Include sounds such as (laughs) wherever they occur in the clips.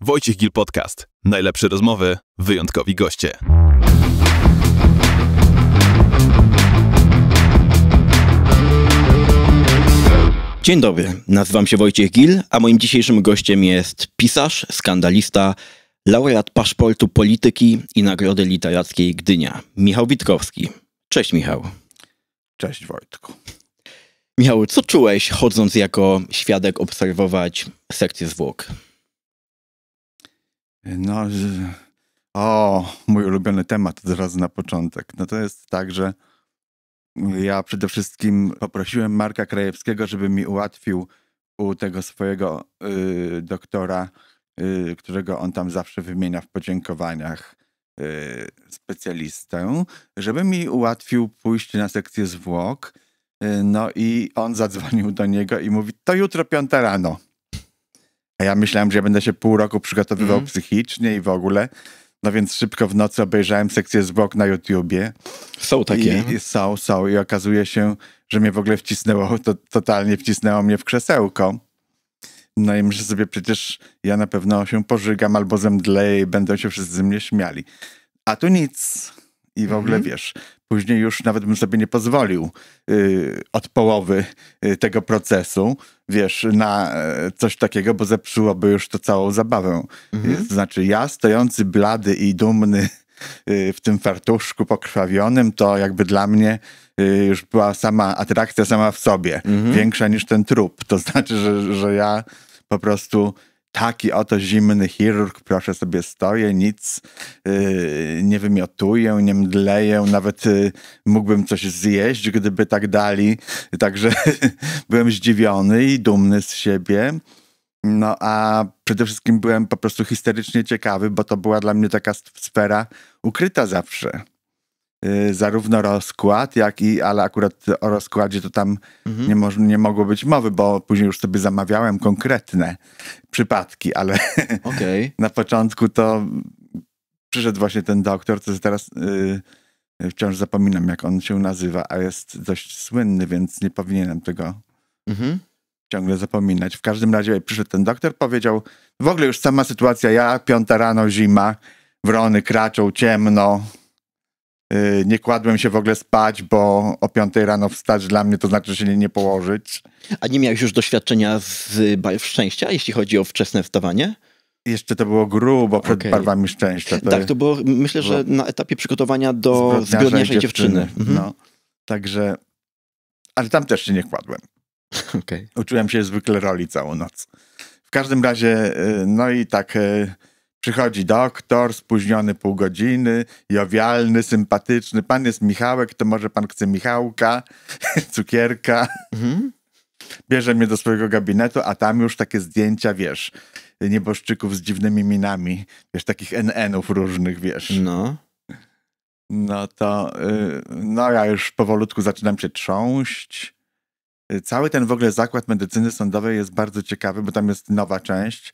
Wojciech Gil Podcast. Najlepsze rozmowy, wyjątkowi goście. Dzień dobry, nazywam się Wojciech Gil, a moim dzisiejszym gościem jest pisarz, skandalista, laureat paszportu polityki i nagrody literackiej Gdynia, Michał Witkowski. Cześć Michał. Cześć Wojtku. Michał, co czułeś chodząc jako świadek obserwować sekcję zwłok? No, o, mój ulubiony temat od razu na początek. No to jest tak, że ja przede wszystkim poprosiłem Marka Krajewskiego, żeby mi ułatwił u tego swojego y, doktora, y, którego on tam zawsze wymienia w podziękowaniach, y, specjalistę, żeby mi ułatwił pójść na sekcję zwłok. Y, no i on zadzwonił do niego i mówi, to jutro piąta rano. A ja myślałem, że ja będę się pół roku przygotowywał mm. psychicznie i w ogóle. No więc szybko w nocy obejrzałem sekcję zwłok na YouTubie. Są takie. I, i są, są. I okazuje się, że mnie w ogóle wcisnęło, to, totalnie wcisnęło mnie w krzesełko. No i myślę sobie, przecież ja na pewno się pożygam albo zemdleję i będą się wszyscy ze mnie śmiali. A tu nic i w ogóle mhm. wiesz, później już nawet bym sobie nie pozwolił y, od połowy y, tego procesu, wiesz, na y, coś takiego, bo zepsułoby już to całą zabawę. Mhm. Y, znaczy ja stojący blady i dumny y, w tym fartuszku pokrwawionym, to jakby dla mnie y, już była sama atrakcja sama w sobie, mhm. większa niż ten trup. To znaczy, że, że ja po prostu taki oto zimny chirurg, proszę sobie stoję, nic yy, nie wymiotuję, nie mdleję, nawet yy, mógłbym coś zjeść, gdyby tak dali. Także (laughs) byłem zdziwiony i dumny z siebie. No a przede wszystkim byłem po prostu historycznie ciekawy, bo to była dla mnie taka sfera ukryta zawsze. Y, zarówno rozkład, jak i, ale akurat o rozkładzie to tam mhm. nie, mo nie mogło być mowy, bo później już sobie zamawiałem konkretne przypadki, ale (laughs) okay. na początku to przyszedł właśnie ten doktor, co teraz y, wciąż zapominam, jak on się nazywa, a jest dość słynny, więc nie powinienem tego mhm. ciągle zapominać. W każdym razie przyszedł ten doktor, powiedział, w ogóle już sama sytuacja, ja, piąta rano, zima, wrony kraczą, ciemno, Y, nie kładłem się w ogóle spać, bo o 5 rano wstać dla mnie to znaczy się nie, nie położyć. A nie miałeś już doświadczenia z y, bajów szczęścia, jeśli chodzi o wczesne wstawanie? Jeszcze to było grubo przed okay. barwami szczęścia. To tak, to było, myślę, że na etapie przygotowania do zbrodniarzej dziewczyny. dziewczyny. Mhm. No, także, ale tam też się nie kładłem. (laughs) Okay. Uczyłem się zwykle roli całą noc. W każdym razie, y, no i tak Przychodzi doktor, spóźniony pół godziny, jowialny, sympatyczny. Pan jest Michałek, to może pan chce Michałka, (laughs) cukierka. Mhm. Bierze mnie do swojego gabinetu, a tam już takie zdjęcia, wiesz, nieboszczyków z dziwnymi minami, wiesz, takich NN-ów różnych, wiesz. No. No to, y, no ja już powolutku zaczynam się trząść. Y, cały ten w ogóle zakład medycyny sądowej jest bardzo ciekawy, bo tam jest nowa część.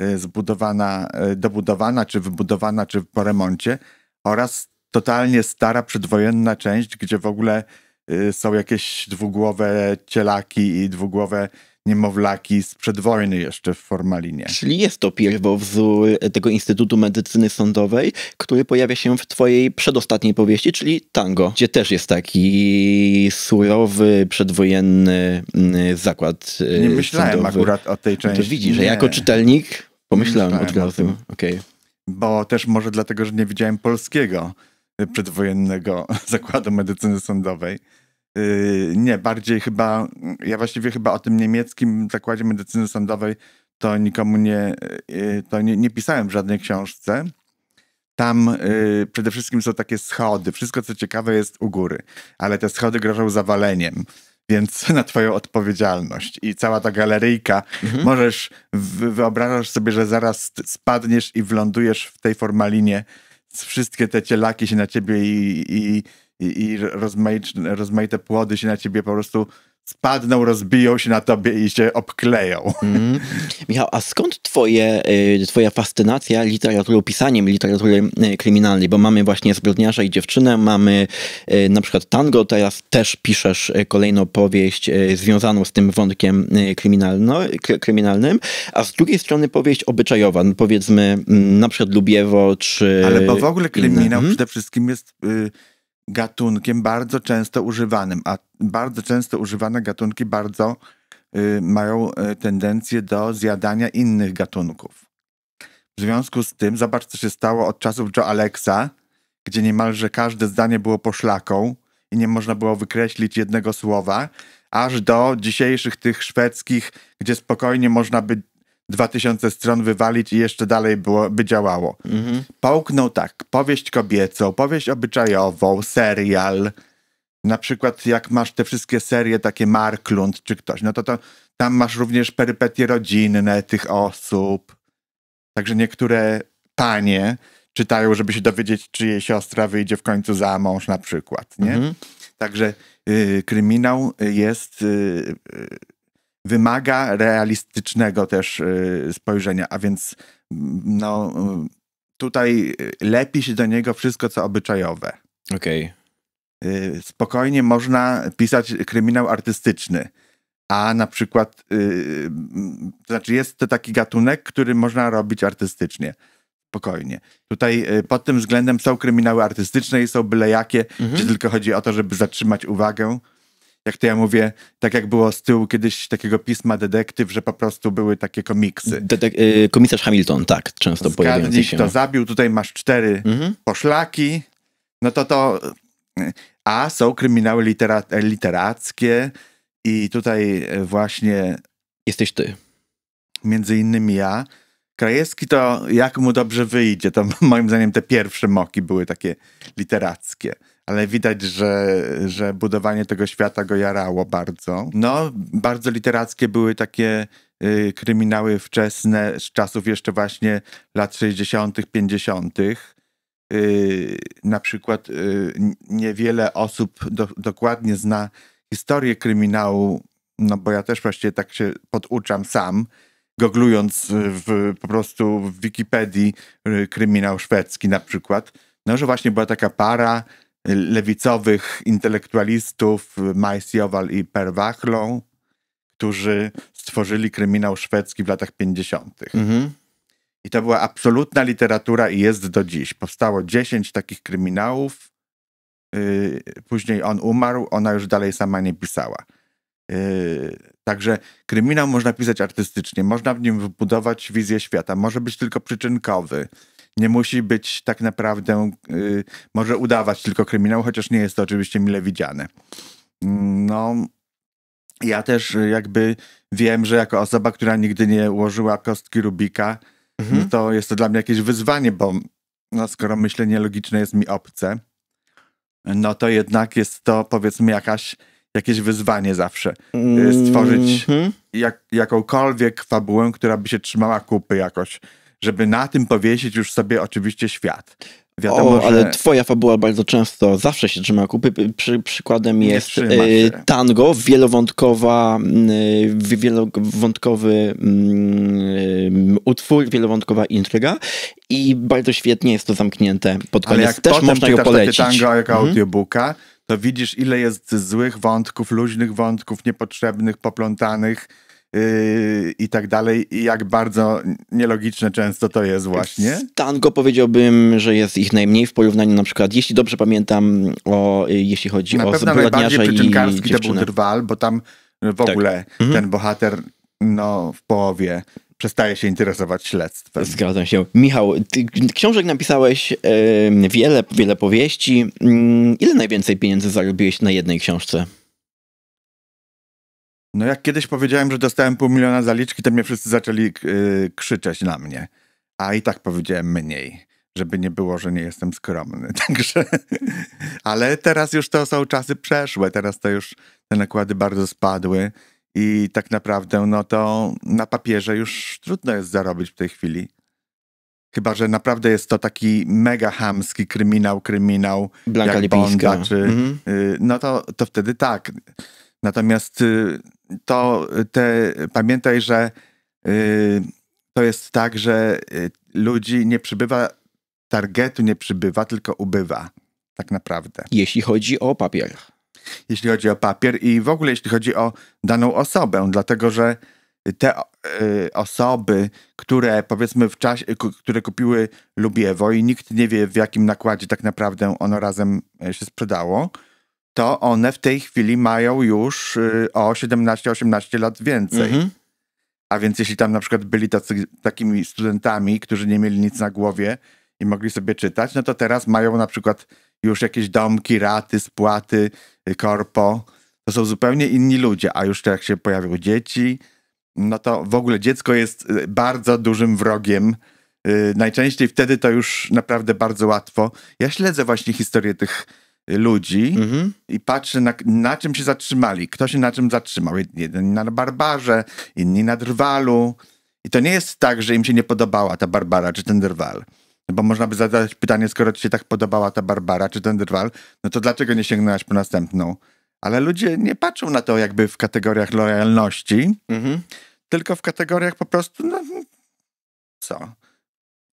Y, zbudowana, y, dobudowana, czy wybudowana, czy po remoncie, oraz totalnie stara przedwojenna część, gdzie w ogóle y, są jakieś dwugłowe cielaki i dwugłowe niemowlaki z przedwojny jeszcze w formalinie. Czyli jest to pierwowzór e, tego Instytutu Medycyny Sądowej, który pojawia się w twojej przedostatniej powieści, czyli Tango, gdzie też jest taki surowy, przedwojenny mm, zakład e, Nie myślałem sądowy. akurat o tej no części. to widzi, że jako czytelnik pomyślałem, pomyślałem od razu. Okay. Bo też może dlatego, że nie widziałem polskiego przedwojennego (laughs) zakładu medycyny sądowej. Yy, nie, bardziej chyba, ja właściwie chyba o tym niemieckim zakładzie medycyny sądowej to nikomu nie, yy, to nie, nie, pisałem w żadnej książce. Tam yy, przede wszystkim są takie schody. Wszystko, co ciekawe, jest u góry, ale te schody grożą zawaleniem więc (laughs) na twoją odpowiedzialność. I cała ta galeryjka, mhm. możesz, wyobrażasz sobie, że zaraz spadniesz i wlądujesz w tej formalinie, wszystkie te cielaki się na ciebie i, i i, i rozmaic, rozmaite płody się na ciebie po prostu spadną, rozbiją się na tobie i się obkleją. Mm. Michał, a skąd twoje, y, twoja fascynacja literaturą, pisaniem literatury y, kryminalnej? Bo mamy właśnie Zbrodniarza i Dziewczynę, mamy y, na przykład Tango, teraz też piszesz kolejną powieść związaną z tym wątkiem kryminalnym, a z drugiej strony powieść obyczajowa, no powiedzmy na przykład Lubiewo czy... Ale bo w ogóle kryminał mhm. przede wszystkim jest... Y gatunkiem bardzo często używanym, a bardzo często używane gatunki bardzo y, mają y, tendencję do zjadania innych gatunków. W związku z tym, zobacz, co się stało od czasów Joe Alexa, gdzie niemalże każde zdanie było poszlaką i nie można było wykreślić jednego słowa, aż do dzisiejszych tych szwedzkich, gdzie spokojnie można by 2000 stron wywalić i jeszcze dalej było, by działało. Mhm. Połknął tak, powieść kobiecą, powieść obyczajową, serial, na przykład jak masz te wszystkie serie takie Marklund czy ktoś, no to, to tam masz również perypetie rodzinne tych osób. Także niektóre panie czytają, żeby się dowiedzieć, czy jej siostra wyjdzie w końcu za mąż na przykład, nie? Mhm. Także y, kryminał jest y, y wymaga realistycznego też y, spojrzenia, a więc mm, no, tutaj y, lepi się do niego wszystko, co obyczajowe. Okej. Okay. Spokojnie można pisać kryminał artystyczny, a na przykład, to y, mm, znaczy jest to taki gatunek, który można robić artystycznie spokojnie. Tutaj pod tym względem są kryminały artystyczne i są byle jakie, mhm. czy tylko chodzi o to, żeby zatrzymać uwagę jak to ja mówię, tak jak było z tyłu kiedyś takiego pisma detektyw, że po prostu były takie komiksy. Dedek y, komisarz Hamilton, tak, często pojawiają się. to zabił, tutaj masz cztery mhm. poszlaki, no to to... A są kryminały litera literackie i tutaj e, właśnie... Jesteś ty. Między innymi ja. Krajewski to jak mu dobrze wyjdzie, to (laughs) moim zdaniem te pierwsze moki były takie literackie ale widać, że, że budowanie tego świata go jarało bardzo. No, bardzo literackie były takie y, kryminały wczesne z czasów jeszcze właśnie lat 60., 50. Y, na przykład y, niewiele osób do, dokładnie zna historię kryminału, no bo ja też właściwie tak się poduczam sam, goglując w, po prostu w Wikipedii y, kryminał szwedzki na przykład. No, że właśnie była taka para, lewicowych intelektualistów Majs Jowal i Per Wachlą, którzy stworzyli kryminał szwedzki w latach 50. Mhm. I to była absolutna literatura i jest do dziś. Powstało 10 takich kryminałów. Y, później on umarł, ona już dalej sama nie pisała. Y, także kryminał można pisać artystycznie, można w nim wybudować wizję świata, może być tylko przyczynkowy nie musi być tak naprawdę, y, może udawać tylko kryminał, chociaż nie jest to oczywiście mile widziane. No, ja też jakby wiem, że jako osoba, która nigdy nie ułożyła kostki Rubika, mhm. no to jest to dla mnie jakieś wyzwanie, bo no, skoro myślenie logiczne jest mi obce, no to jednak jest to powiedzmy jakaś, jakieś wyzwanie zawsze. Y, stworzyć mhm. jak, jakąkolwiek fabułę, która by się trzymała kupy jakoś żeby na tym powiesić już sobie oczywiście świat. Wiadomo, o, ale że... twoja fabuła bardzo często zawsze się trzyma kupy. Przy, przykładem jest y, tango, wielowątkowa, y, wielowątkowy mm, y, utwór, wielowątkowa intryga i bardzo świetnie jest to zamknięte pod koniec. Ale jak Też potem można ją polecić. takie tango jako mhm. audiobooka, to widzisz ile jest złych wątków, luźnych wątków, niepotrzebnych, poplątanych, Yy, i tak dalej. I jak bardzo nielogiczne często to jest właśnie. W tango powiedziałbym, że jest ich najmniej w porównaniu na przykład, jeśli dobrze pamiętam, o, jeśli chodzi na o pewno najbardziej przyczynkarski to był Drwal, bo tam no, w tak. ogóle mhm. ten bohater no, w połowie przestaje się interesować śledztwem. Zgadzam się. Michał, książek napisałeś yy, wiele, wiele powieści. Yy, ile najwięcej pieniędzy zarobiłeś na jednej książce? No jak kiedyś powiedziałem, że dostałem pół miliona zaliczki, to mnie wszyscy zaczęli yy, krzyczeć na mnie. A i tak powiedziałem mniej, żeby nie było, że nie jestem skromny. (laughs) Także, ale teraz już to są czasy przeszłe, teraz to już te nakłady bardzo spadły i tak naprawdę no to na papierze już trudno jest zarobić w tej chwili. Chyba, że naprawdę jest to taki mega hamski kryminał, kryminał, Blanka jak Bonda, czy, mm -hmm. no to, to wtedy tak. Natomiast y, to te, pamiętaj, że y, to jest tak, że y, ludzi nie przybywa, targetu nie przybywa, tylko ubywa. Tak naprawdę. Jeśli chodzi o papier. Jeśli chodzi o papier i w ogóle jeśli chodzi o daną osobę, dlatego że te osoby, które powiedzmy w czasie, które kupiły Lubiewo i nikt nie wie w jakim nakładzie tak naprawdę ono razem się sprzedało, to one w tej chwili mają już y, o 17-18 lat więcej. Mhm. A więc jeśli tam na przykład byli tacy, takimi studentami, którzy nie mieli nic na głowie i mogli sobie czytać, no to teraz mają na przykład już jakieś domki, raty, spłaty, y, korpo. To są zupełnie inni ludzie, a już jak się pojawią dzieci, no to w ogóle dziecko jest y, bardzo dużym wrogiem. Najczęściej wtedy to już naprawdę bardzo łatwo. Ja śledzę właśnie historię tych ludzi mhm. i patrzy na, na, czym się zatrzymali, kto się na czym zatrzymał. Jeden na Barbarze, inni na Drwalu. I to nie jest tak, że im się nie podobała ta Barbara czy ten Drwal. No bo można by zadać pytanie, skoro ci się tak podobała ta Barbara czy ten Drwal, no to dlaczego nie sięgnęłaś po następną? Ale ludzie nie patrzą na to jakby w kategoriach lojalności, mhm. tylko w kategoriach po prostu, no, co?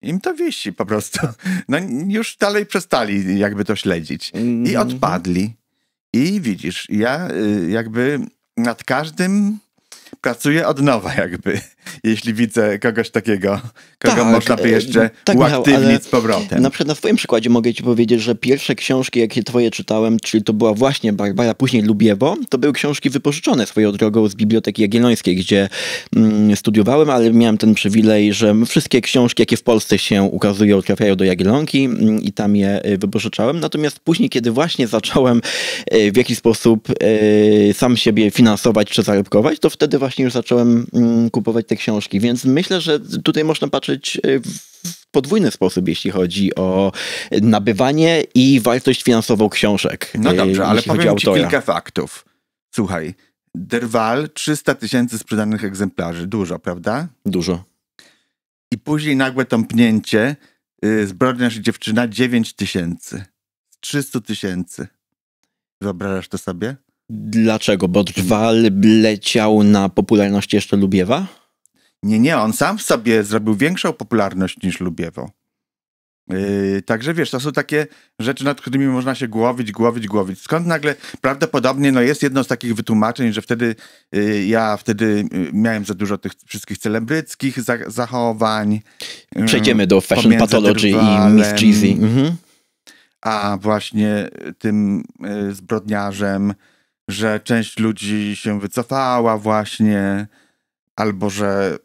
im to wisi po prostu. No już dalej przestali jakby to śledzić. I mhm. odpadli. I widzisz, ja y, jakby nad każdym pracuję od nowa jakby jeśli widzę kogoś takiego, kogo tak, można by e, jeszcze tak, uaktywnić z powrotem. Na przykład na twoim przykładzie mogę ci powiedzieć, że pierwsze książki, jakie twoje czytałem, czyli to była właśnie Barbara, później Lubiewo, to były książki wypożyczone swoją drogą z Biblioteki Jagiellońskiej, gdzie mm, studiowałem, ale miałem ten przywilej, że wszystkie książki, jakie w Polsce się ukazują, trafiają do Jagiellonki mm, i tam je e, wypożyczałem. Natomiast później, kiedy właśnie zacząłem e, w jakiś sposób y, sam siebie finansować czy zarobkować, to wtedy właśnie już zacząłem mm, kupować te książki, więc myślę, że tutaj można patrzeć y, w podwójny sposób, jeśli chodzi o nabywanie i wartość finansową książek. No y, dobrze, ale powiem ci kilka faktów. Słuchaj, Derwal 300 tysięcy sprzedanych egzemplarzy. Dużo, prawda? Dużo. I później nagłe tąpnięcie. Y, Zbrodniarz i dziewczyna 9 tysięcy. 300 tysięcy. Wyobrażasz to sobie? Dlaczego? Bo Drwal leciał na popularności jeszcze Lubiewa? Nie, nie, on sam sobie zrobił większą popularność niż Lubiewo. Yy, także wiesz, to są takie rzeczy, nad którymi można się głowić, głowić, głowić. Skąd nagle, prawdopodobnie, no jest jedno z takich wytłumaczeń, że wtedy yy, ja wtedy yy, miałem za dużo tych wszystkich celebryckich za zachowań. Yy, Przejdziemy do Fashion Pathology i Miss Cheesy. Mhm. A właśnie yy, tym zbrodniarzem, że część ludzi się wycofała właśnie, albo że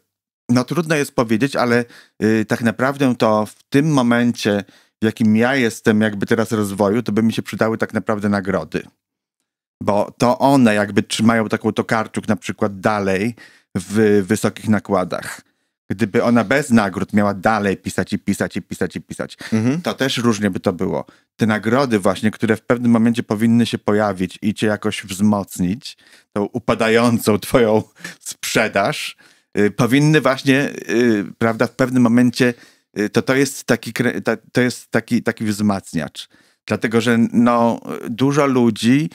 no trudno jest powiedzieć, ale yy, tak naprawdę to w tym momencie, w jakim ja jestem jakby teraz rozwoju, to by mi się przydały tak naprawdę nagrody. Bo to one jakby trzymają taką tokarczuk na przykład dalej w wysokich nakładach. Gdyby ona bez nagród miała dalej pisać i pisać i pisać i pisać, mhm. to też różnie by to było. Te nagrody właśnie, które w pewnym momencie powinny się pojawić i cię jakoś wzmocnić, tą upadającą twoją sprzedaż, Y, powinny właśnie, y, prawda, w pewnym momencie, y, to to jest taki, to jest taki, taki wzmacniacz. Dlatego, że no, dużo ludzi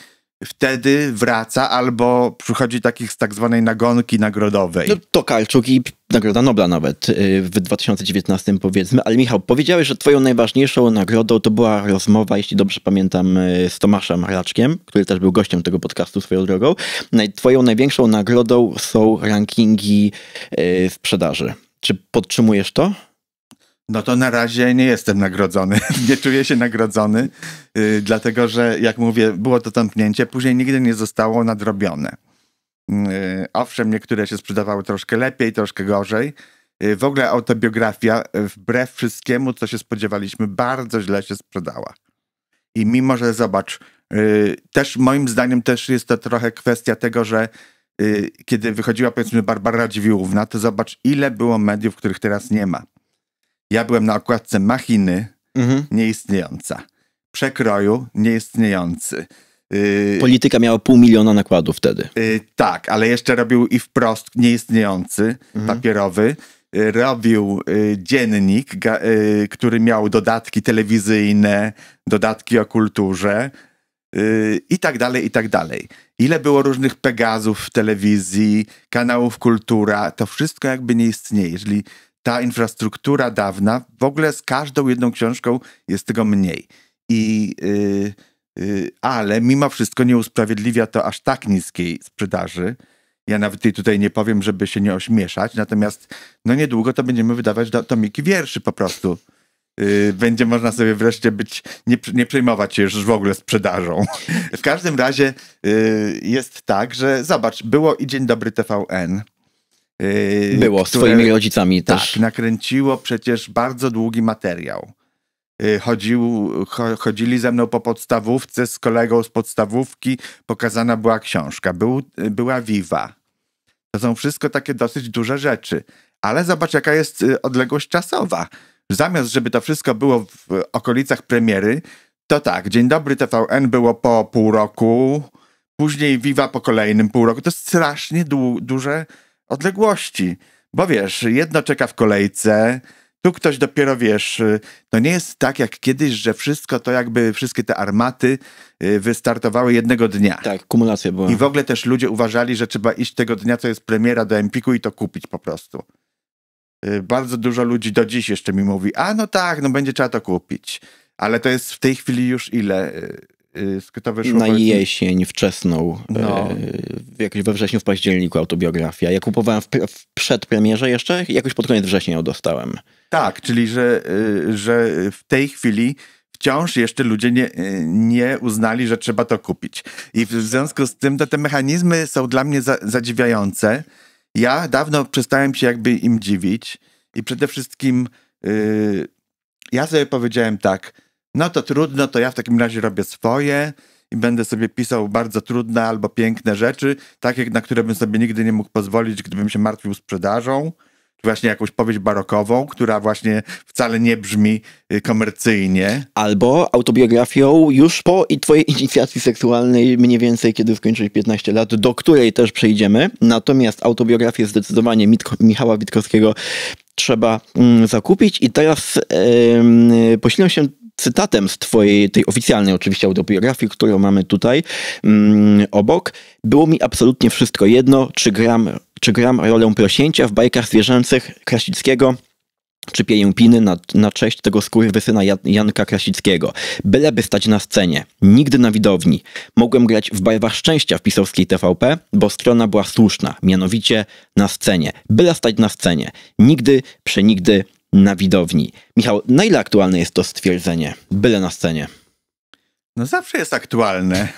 wtedy wraca albo przychodzi takich z tak zwanej nagonki nagrodowej. No, to i Nagroda Nobla nawet y, w 2019 powiedzmy. Ale Michał, powiedziałeś, że twoją najważniejszą nagrodą to była rozmowa, jeśli dobrze pamiętam, y, z Tomaszem Raczkiem, który też był gościem tego podcastu swoją drogą. Twoją największą nagrodą są rankingi y, sprzedaży. Czy podtrzymujesz to? No to na razie nie jestem nagrodzony. (laughs) nie czuję się nagrodzony, dlatego że, jak mówię, było to tąpnięcie, później nigdy nie zostało nadrobione. Y, owszem, niektóre się sprzedawały troszkę lepiej, troszkę gorzej. Y, w ogóle autobiografia, y, wbrew wszystkiemu, co się spodziewaliśmy, bardzo źle się sprzedała. I mimo, że zobacz, też moim zdaniem też jest to trochę kwestia tego, że kiedy wychodziła powiedzmy Barbara Dziwiłówna, to zobacz, ile było mediów, których teraz nie ma. Ja byłem na okładce machiny mhm. nieistniejąca, przekroju nieistniejący Y, Polityka miała pół miliona nakładów wtedy. Y, tak, ale jeszcze robił i wprost nieistniejący, mhm. papierowy y, robił y, dziennik, ga, y, który miał dodatki telewizyjne, dodatki o kulturze y, i tak dalej, i tak dalej. Ile było różnych Pegazów w telewizji, kanałów kultura, to wszystko jakby nie istnieje. Jeżeli ta infrastruktura dawna, w ogóle z każdą jedną książką jest tego mniej. I Y, ale mimo wszystko nie usprawiedliwia to aż tak niskiej sprzedaży. Ja nawet tutaj nie powiem, żeby się nie ośmieszać, natomiast no niedługo to będziemy wydawać tomiki wierszy po prostu. Y, będzie można sobie wreszcie być, nie, nie przejmować się już w ogóle sprzedażą. (laughs) W każdym razie y, jest tak, że zobacz, było i Dzień Dobry TVN. Było, z twoimi rodzicami tak, też. nakręciło przecież bardzo długi materiał Y, chodził, chodzili ze mną po podstawówce z kolegą z podstawówki, pokazana była książka, był, była Viva. To są wszystko takie dosyć duże rzeczy. Ale zobacz, jaka jest y, odległość czasowa. Zamiast, żeby to wszystko było w okolicach premiery, to tak, Dzień Dobry TVN było po pół roku, później Viva po kolejnym pół roku. To strasznie du duże odległości. Bo wiesz, jedno czeka w kolejce, tu ktoś dopiero wiesz, y, to nie jest tak jak kiedyś, że wszystko to jakby, wszystkie te armaty y, wystartowały jednego dnia. Tak, kumulacja była. I w ogóle też ludzie uważali, że trzeba iść tego dnia, co jest premiera do Empiku i to kupić po prostu. Y, bardzo dużo ludzi do dziś jeszcze mi mówi, a no tak, no będzie trzeba to kupić. Ale to jest w tej chwili już ile? Y, to wyszło... Na powiedzmy... jesień, wczesną, e, no. e, jakoś we wrześniu, w październiku autobiografia. Ja kupowałem w, w przedpremierze jeszcze, jakoś pod koniec września ją dostałem. Tak, czyli że, y, że w tej chwili wciąż jeszcze ludzie nie, y, nie uznali, że trzeba to kupić. I w związku z tym to, te mechanizmy są dla mnie za, zadziwiające. Ja dawno przestałem się jakby im dziwić i przede wszystkim yy, ja sobie powiedziałem tak, no to trudno, to ja w takim razie robię swoje i będę sobie pisał bardzo trudne albo piękne rzeczy, takie, na które bym sobie nigdy nie mógł pozwolić, gdybym się martwił sprzedażą, czy właśnie jakąś powieść barokową, która właśnie wcale nie brzmi y, komercyjnie. Albo autobiografią już po i twojej inicjacji seksualnej mniej więcej, kiedy skończyłeś 15 lat, do której też przejdziemy. Natomiast autobiografię zdecydowanie Mitko Michała Witkowskiego trzeba mm, zakupić. I teraz yy, posilę się cytatem z twojej, tej oficjalnej oczywiście autobiografii, którą mamy tutaj mm, obok. Było mi absolutnie wszystko jedno, czy gram, czy gram rolę prosięcia w bajkach zwierzęcych Krasickiego, czy pieję na, na cześć tego skurwysyna Jan, Janka Krasickiego. Byleby stać na scenie, nigdy na widowni. Mogłem grać w barwach szczęścia w pisowskiej TVP, bo strona była słuszna, mianowicie na scenie. Byle stać na scenie. Nigdy, przenigdy na widowni. Michał, na ile aktualne jest to stwierdzenie, byle na scenie? No zawsze jest aktualne. (laughs)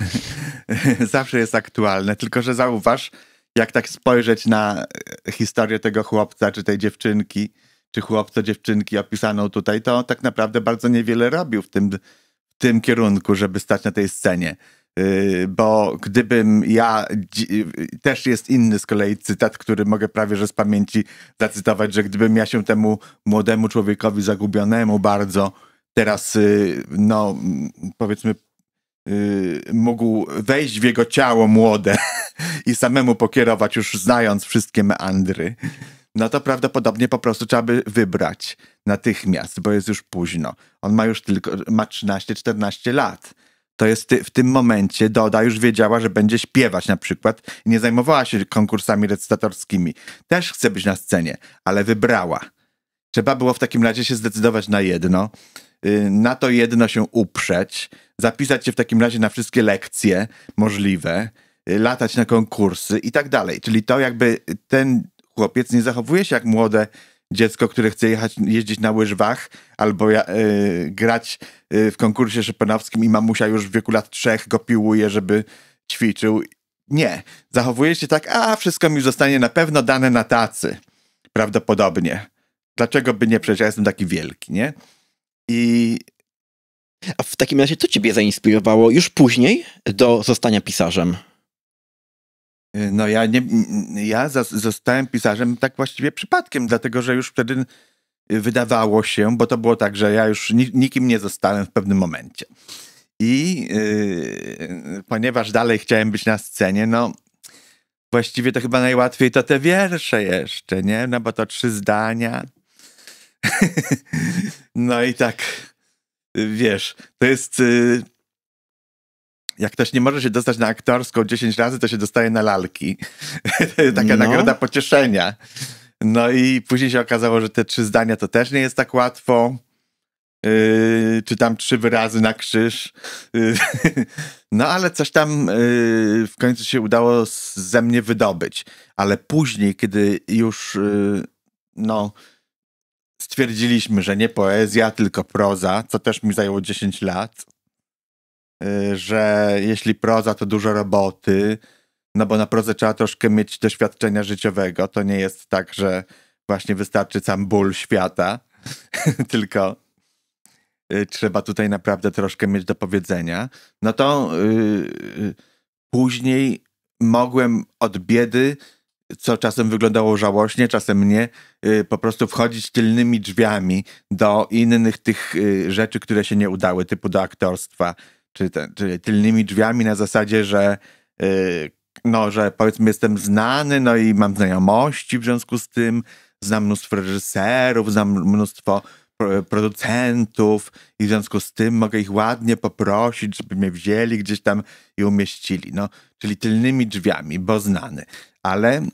zawsze jest aktualne, tylko że zauważ, jak tak spojrzeć na e, historię tego chłopca czy tej dziewczynki, czy chłopca, dziewczynki opisaną tutaj, to on tak naprawdę bardzo niewiele robił w tym, w tym kierunku, żeby stać na tej scenie. Yy, bo gdybym ja, yy, też jest inny z kolei cytat, który mogę prawie że z pamięci zacytować, że gdybym ja się temu młodemu człowiekowi zagubionemu bardzo teraz, yy, no mm, powiedzmy, mógł wejść w jego ciało młode (laughs) i samemu pokierować, już znając wszystkie meandry, no to prawdopodobnie po prostu trzeba by wybrać natychmiast, bo jest już późno. On ma już tylko, ma 13-14 lat to jest ty, w tym momencie Doda już wiedziała, że będzie śpiewać na przykład i nie zajmowała się konkursami recytatorskimi. Też chce być na scenie, ale wybrała. Trzeba było w takim razie się zdecydować na jedno, y, na to jedno się uprzeć, zapisać się w takim razie na wszystkie lekcje możliwe, y, latać na konkursy i tak dalej. Czyli to jakby ten chłopiec nie zachowuje się jak młode dziecko, które chce jechać, jeździć na łyżwach albo ja, y, grać y, w konkursie szopenowskim i mamusia już w wieku lat trzech go piłuje, żeby ćwiczył. Nie. Zachowuje się tak, a wszystko mi zostanie na pewno dane na tacy. Prawdopodobnie. Dlaczego by nie? Przecież ja jestem taki wielki, nie? I... A w takim razie co ciebie zainspirowało już później do zostania pisarzem? No ja nie, ja zostałem pisarzem tak właściwie przypadkiem, dlatego że już wtedy y, wydawało się, bo to było tak, że ja już nikim nie zostałem w pewnym momencie. I yy, ponieważ dalej chciałem być na scenie, no właściwie to chyba najłatwiej to te wiersze jeszcze, nie? No bo to trzy zdania. (laughs) no i tak, wiesz, to jest... Yy, jak ktoś nie może się dostać na aktorską 10 razy, to się dostaje na lalki. (laughs) Taka no. nagroda pocieszenia. No i później się okazało, że te trzy zdania to też nie jest tak łatwo. Yy, czy tam trzy wyrazy na krzyż. Yy, (laughs) no ale coś tam yy, w końcu się udało ze mnie wydobyć. Ale później, kiedy już yy, no, stwierdziliśmy, że nie poezja, tylko proza, co też mi zajęło 10 lat, Y, że jeśli proza, to dużo roboty, no bo na prozę trzeba troszkę mieć doświadczenia życiowego. To nie jest tak, że właśnie wystarczy sam ból świata, (laughs) tylko y, trzeba tutaj naprawdę troszkę mieć do powiedzenia. No to yy, później mogłem od biedy, co czasem wyglądało żałośnie, czasem nie, yy, po prostu wchodzić tylnymi drzwiami do innych tych yy, rzeczy, które się nie udały, typu do aktorstwa Czyli, tylnymi drzwiami na zasadzie, że yy, no, że powiedzmy jestem znany, no i mam znajomości w związku z tym, znam mnóstwo reżyserów, znam mnóstwo producentów i w związku z tym mogę ich ładnie poprosić, żeby mnie wzięli gdzieś tam i umieścili. No, czyli tylnymi drzwiami, bo znany. Ale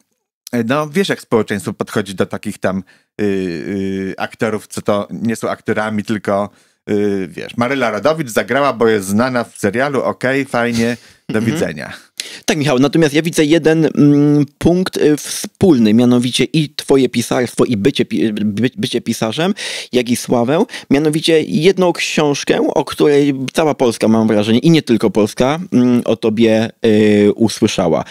no, wiesz, jak społeczeństwo podchodzi do takich tam yy, yy, aktorów, co to nie są aktorami, tylko Y, wiesz, Maryla Radowicz zagrała, bo jest znana w serialu, okej, okay, fajnie, do mhm. widzenia. Tak, Michał, natomiast ja widzę jeden mm, punkt y, wspólny, mianowicie i twoje pisarstwo, i bycie, pi, by, bycie pisarzem, jak i Sławę, mianowicie jedną książkę, o której cała Polska, mam wrażenie, i nie tylko Polska, y, o tobie y, usłyszała.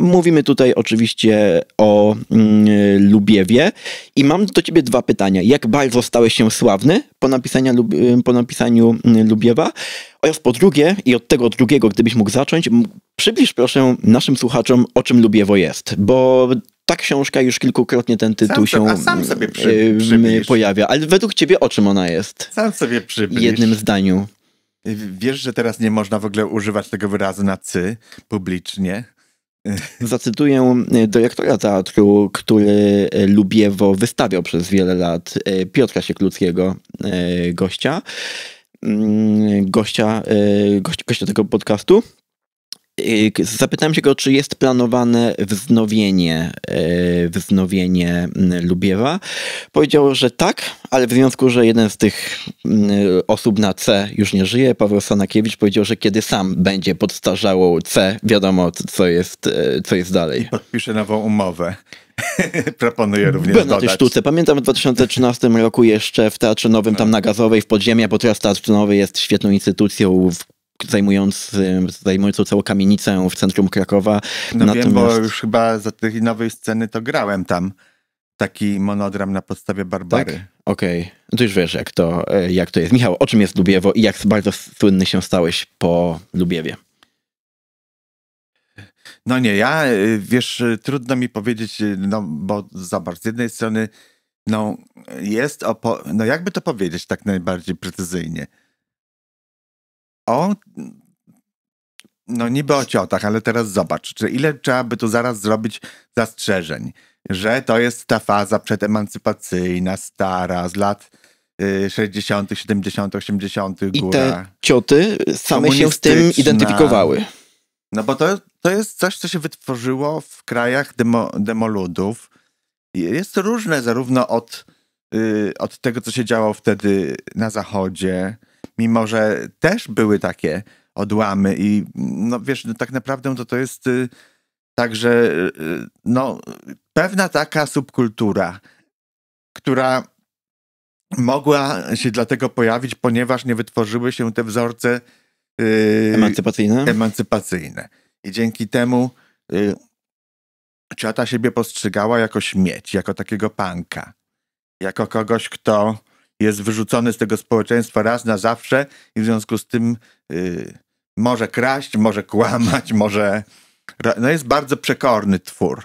Mówimy tutaj oczywiście o mm, e, Lubiewie i mam do ciebie dwa pytania. Jak bardzo stałeś się sławny po, napisania, e, po napisaniu mm, Lubiewa? Oraz po drugie, i od tego drugiego, gdybyś mógł zacząć, przybliż proszę naszym słuchaczom, o czym Lubiewo jest, bo ta książka już kilkukrotnie ten tytuł sam się sam sobie przy, e, pojawia. Ale według ciebie o czym ona jest? Sam sobie przybliż. Jednym zdaniu. Wiesz, że teraz nie można w ogóle używać tego wyrazu na cy publicznie? (laughs) Zacytuję e, dyrektora teatru, który e, Lubiewo wystawiał przez wiele lat, e, Piotra Siekluckiego, gościa, mm, gościa, gościa tego podcastu. Y, zapytałem się go, czy jest planowane wznowienie, e, wznowienie Lubiewa. Powiedział, że tak, ale w związku, że jeden z tych osób na C już nie żyje, Paweł Sanakiewicz powiedział, że kiedy sam będzie podstarzał C, wiadomo, co jest, e, co jest dalej. Podpisze nową umowę. (laughs) Proponuję również Byłem dodać. na tej sztuce. Pamiętam w 2013 roku jeszcze w Teatrze Nowym, tam na Gazowej, w podziemiach, bo teraz Teatr Nowy jest świetną instytucją, w zajmując, zajmującą całą kamienicę w centrum Krakowa. No Natomiast... wiem, bo już chyba za tej nowej sceny to grałem tam. Taki monodram na podstawie Barbary. Tak? Okej, okay. No to już wiesz, jak to, e, jak to jest. Michał, o czym jest Lubiewo i jak bardzo słynny się stałeś po Lubiewie? No nie, ja, e, wiesz, e, trudno mi powiedzieć, no bo zobacz, z jednej strony, no jest, opo- no jakby to powiedzieć tak najbardziej precyzyjnie – o no niby o ciotach, ale teraz zobacz, czy ile trzeba by tu zaraz zrobić zastrzeżeń, że to jest ta faza przedemancypacyjna, stara, z lat y, 60., 70., 80. Góra. I te cioty same się z tym identyfikowały. No bo to, to jest coś, co się wytworzyło w krajach demo, demoludów. Jest to różne zarówno od, y, od tego, co się działo wtedy na zachodzie, mimo że też były takie odłamy i no wiesz, no, tak naprawdę to to jest y, także y, y, no pewna taka subkultura, która mogła się dlatego pojawić, ponieważ nie wytworzyły się te wzorce y, emancypacyjne. emancypacyjne. I dzięki temu y, ciota siebie postrzegała jako śmieć, jako takiego panka, jako kogoś, kto jest wyrzucony z tego społeczeństwa raz na zawsze i w związku z tym y, może kraść, może kłamać, może... No jest bardzo przekorny twór.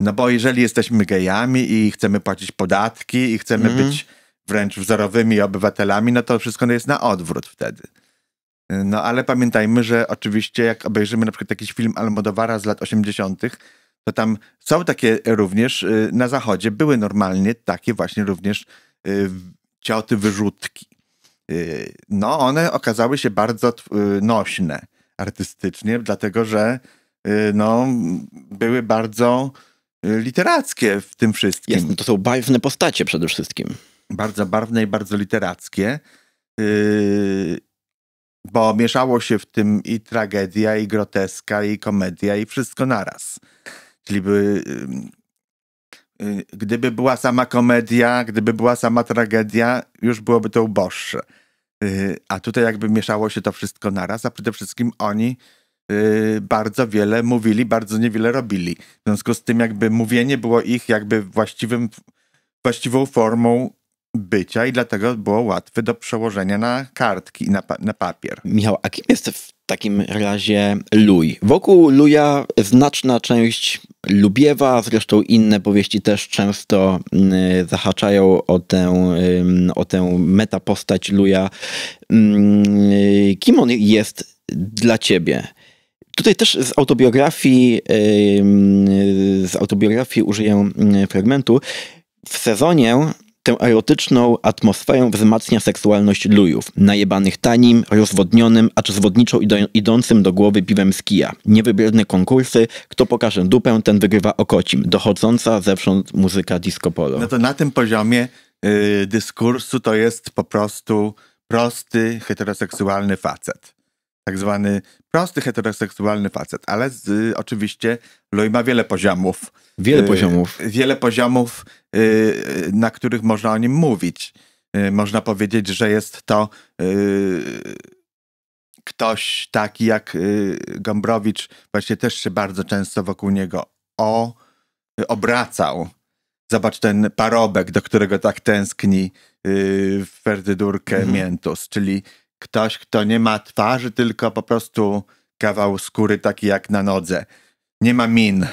No bo jeżeli jesteśmy gejami i chcemy płacić podatki i chcemy mhm. być wręcz wzorowymi obywatelami, no to wszystko jest na odwrót wtedy. No ale pamiętajmy, że oczywiście jak obejrzymy na przykład jakiś film Almodowara z lat 80., to tam są takie również y, na zachodzie, były normalnie takie właśnie również Y, cioty wyrzutki. Y, no, one okazały się bardzo y, nośne artystycznie, dlatego że no, były bardzo literackie w tym wszystkim. to są barwne postacie przede wszystkim. Bardzo barwne i bardzo literackie, bo mieszało się w tym i tragedia, i groteska, i komedia, i wszystko naraz. Czyli były Y, gdyby była sama komedia, gdyby była sama tragedia, już byłoby to uboższe. Y, a tutaj jakby mieszało się to wszystko naraz, a przede wszystkim oni y, bardzo wiele mówili, bardzo niewiele robili. W związku z tym jakby mówienie było ich jakby właściwym, właściwą formą bycia i dlatego było łatwe do przełożenia na kartki, na, na papier. Michał, a kim jest w takim razie Luj? Wokół Luja znaczna część Lubiewa, zresztą inne powieści też często y, zahaczają o tę, y, o tę metapostać Luja. Y, kim on jest dla ciebie? Tutaj też z autobiografii, z autobiografii użyję mm, fragmentu. W sezonie tę erotyczną atmosferę wzmacnia seksualność lujów, najebanych tanim, rozwodnionym, acz zwodniczo idącym do głowy piwem z kija. konkursy, kto pokaże dupę, ten wygrywa okocim. Dochodząca zewsząd muzyka disco polo. No to na tym poziomie yy, dyskursu to jest po prostu prosty, heteroseksualny facet. Tak zwany prosty heteroseksualny facet, ale z, oczywiście Loi no ma wiele poziomów. Wiele y, poziomów. Wiele poziomów, y, na których można o nim mówić. Y, można powiedzieć, że jest to ktoś taki jak Gombrowicz, właśnie też się bardzo często wokół niego o, obracał. Zobacz ten parobek, do którego tak tęskni w Ferdydurkę mhm. Mientus, czyli ktoś, kto nie ma twarzy, tylko po prostu kawał skóry taki jak na nodze. Nie ma min,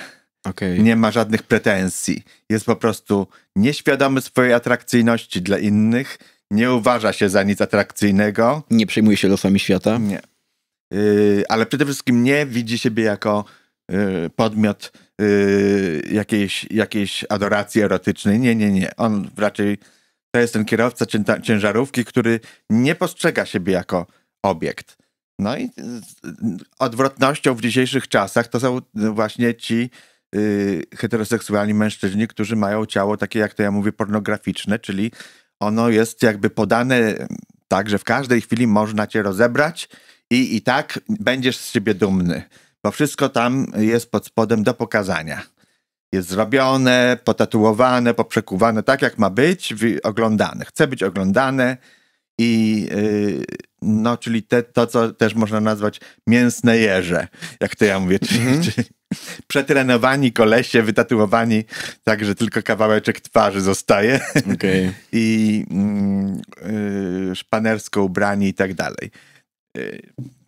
okay. nie ma żadnych pretensji. Jest po prostu nieświadomy swojej atrakcyjności dla innych, nie uważa się za nic atrakcyjnego. Nie przejmuje się losami świata. Nie. Yy, ale przede wszystkim nie widzi siebie jako yy, podmiot yy, jakiejś, jakiejś adoracji erotycznej. Nie, nie, nie. On raczej to jest ten kierowca ciężarówki, który nie postrzega siebie jako obiekt. No i odwrotnością w dzisiejszych czasach to są właśnie ci yy, heteroseksualni mężczyźni, którzy mają ciało takie, jak to ja mówię, pornograficzne, czyli ono jest jakby podane mm, tak, że w każdej chwili można cię rozebrać i i tak będziesz z siebie dumny, bo wszystko tam jest pod spodem do pokazania jest zrobione, potatuowane, poprzekuwane tak, jak ma być, oglądane. Chce być oglądane i yy, no, czyli te, to, co też można nazwać mięsne jeże, jak to ja mówię, czyli, mm -hmm. czyli przetrenowani kolesie, wytatuowani tak, że tylko kawałeczek twarzy zostaje okay. (laughs) i yy, mm, szpanersko ubrani i tak dalej. Yy,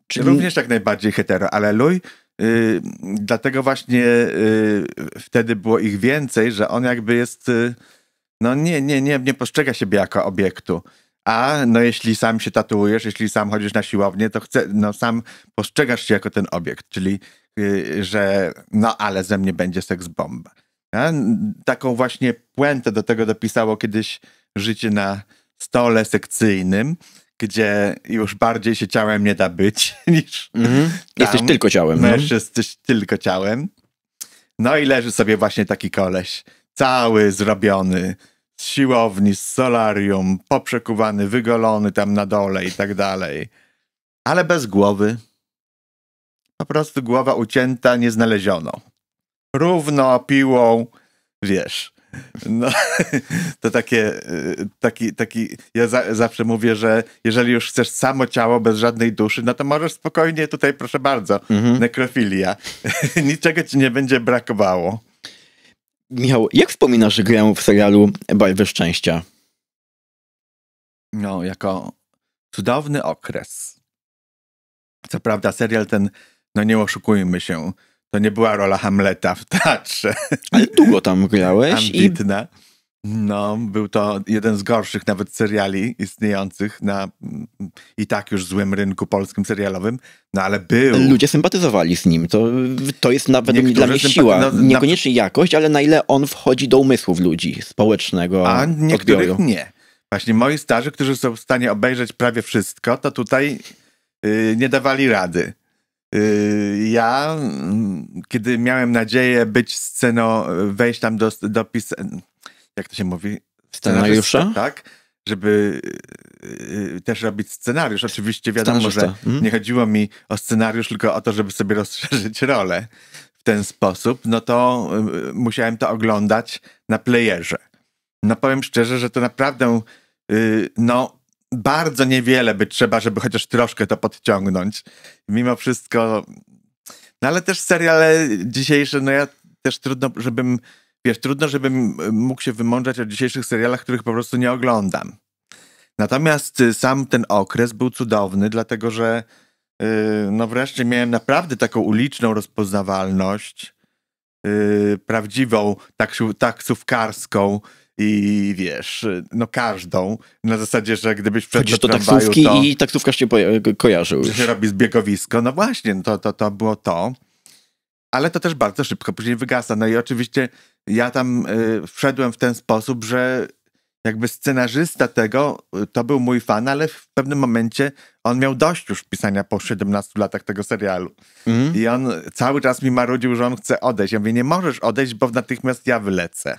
czyli... Również jak najbardziej hetero, ale Luj Y, dlatego właśnie y, wtedy było ich więcej, że on jakby jest, y, no nie, nie, nie, nie postrzega siebie jako obiektu. A no jeśli sam się tatuujesz, jeśli sam chodzisz na siłownię, to chce, no sam postrzegasz się jako ten obiekt, czyli że no ale ze mnie będzie seks bomba. Ja? Taką właśnie puentę do tego dopisało kiedyś życie na stole sekcyjnym, gdzie już bardziej się ciałem nie da być (laughs) niż. Mhm. Jesteś tylko ciałem. Mężczyzn, no. jesteś tylko ciałem. No i leży sobie właśnie taki koleś, cały zrobiony, z siłowni, z solarium, poprzekuwany, wygolony tam na dole i tak dalej. Ale bez głowy. Po prostu głowa ucięta, nie znaleziono. Równo piłą, wiesz. No, (laughs) to takie, y, taki, taki ja za, zawsze mówię, że jeżeli już chcesz samo ciało bez żadnej duszy, no to możesz spokojnie tutaj, proszę bardzo, mhm. nekrofilia. (laughs) Niczego ci nie będzie brakowało. Michał, jak wspominasz grę w serialu Barwy Szczęścia? No, jako cudowny okres. Co prawda serial ten, no nie oszukujmy się, to nie była rola Hamleta w teatrze. Ale długo tam grałeś. Ambitna. I... No, był to jeden z gorszych nawet seriali istniejących na i tak już złym rynku polskim serialowym, no ale był. Ludzie sympatyzowali z nim, to, to jest nawet mnie dla mnie siła. No, Niekoniecznie na... jakość, ale na ile on wchodzi do umysłów ludzi, społecznego A niektórych odbioru. nie. Właśnie moi starzy, którzy są w stanie obejrzeć prawie wszystko, to tutaj yy, nie dawali rady. Yy, ja, mm, kiedy miałem nadzieję być sceno, wejść tam do, do pis, jak to się mówi? Scenariusza? Tak, żeby yy, yy, też robić scenariusz. Oczywiście wiadomo, że mhm. nie chodziło mi o scenariusz, tylko o to, żeby sobie rozszerzyć rolę w ten sposób, no to musiałem to oglądać na playerze. No powiem szczerze, że to naprawdę no bardzo niewiele by trzeba, żeby chociaż troszkę to podciągnąć. Mimo wszystko. No ale też seriale dzisiejsze, no ja też trudno, żebym, wiesz, trudno, żebym mógł się wymądrzać o dzisiejszych serialach, których po prostu nie oglądam. Natomiast y, sam ten okres był cudowny, dlatego że yy, no wreszcie miałem naprawdę taką uliczną rozpoznawalność, yy, prawdziwą taksu, taksówkarską, i wiesz, no każdą, na zasadzie, że gdybyś wszedł Chodzisz do, do tramwaju, taksówki to, i taksówkarz się kojarzył. Już. Się robi zbiegowisko, no właśnie, to, to, to było to. Ale to też bardzo szybko później wygasa. No i oczywiście ja tam y, wszedłem w ten sposób, że jakby scenarzysta tego y, to był mój fan, ale w pewnym momencie on miał dość już pisania po 17 latach tego serialu. Mm. I on cały czas mi marudził, że on chce odejść. Ja mówię, nie możesz odejść, bo natychmiast ja wylecę.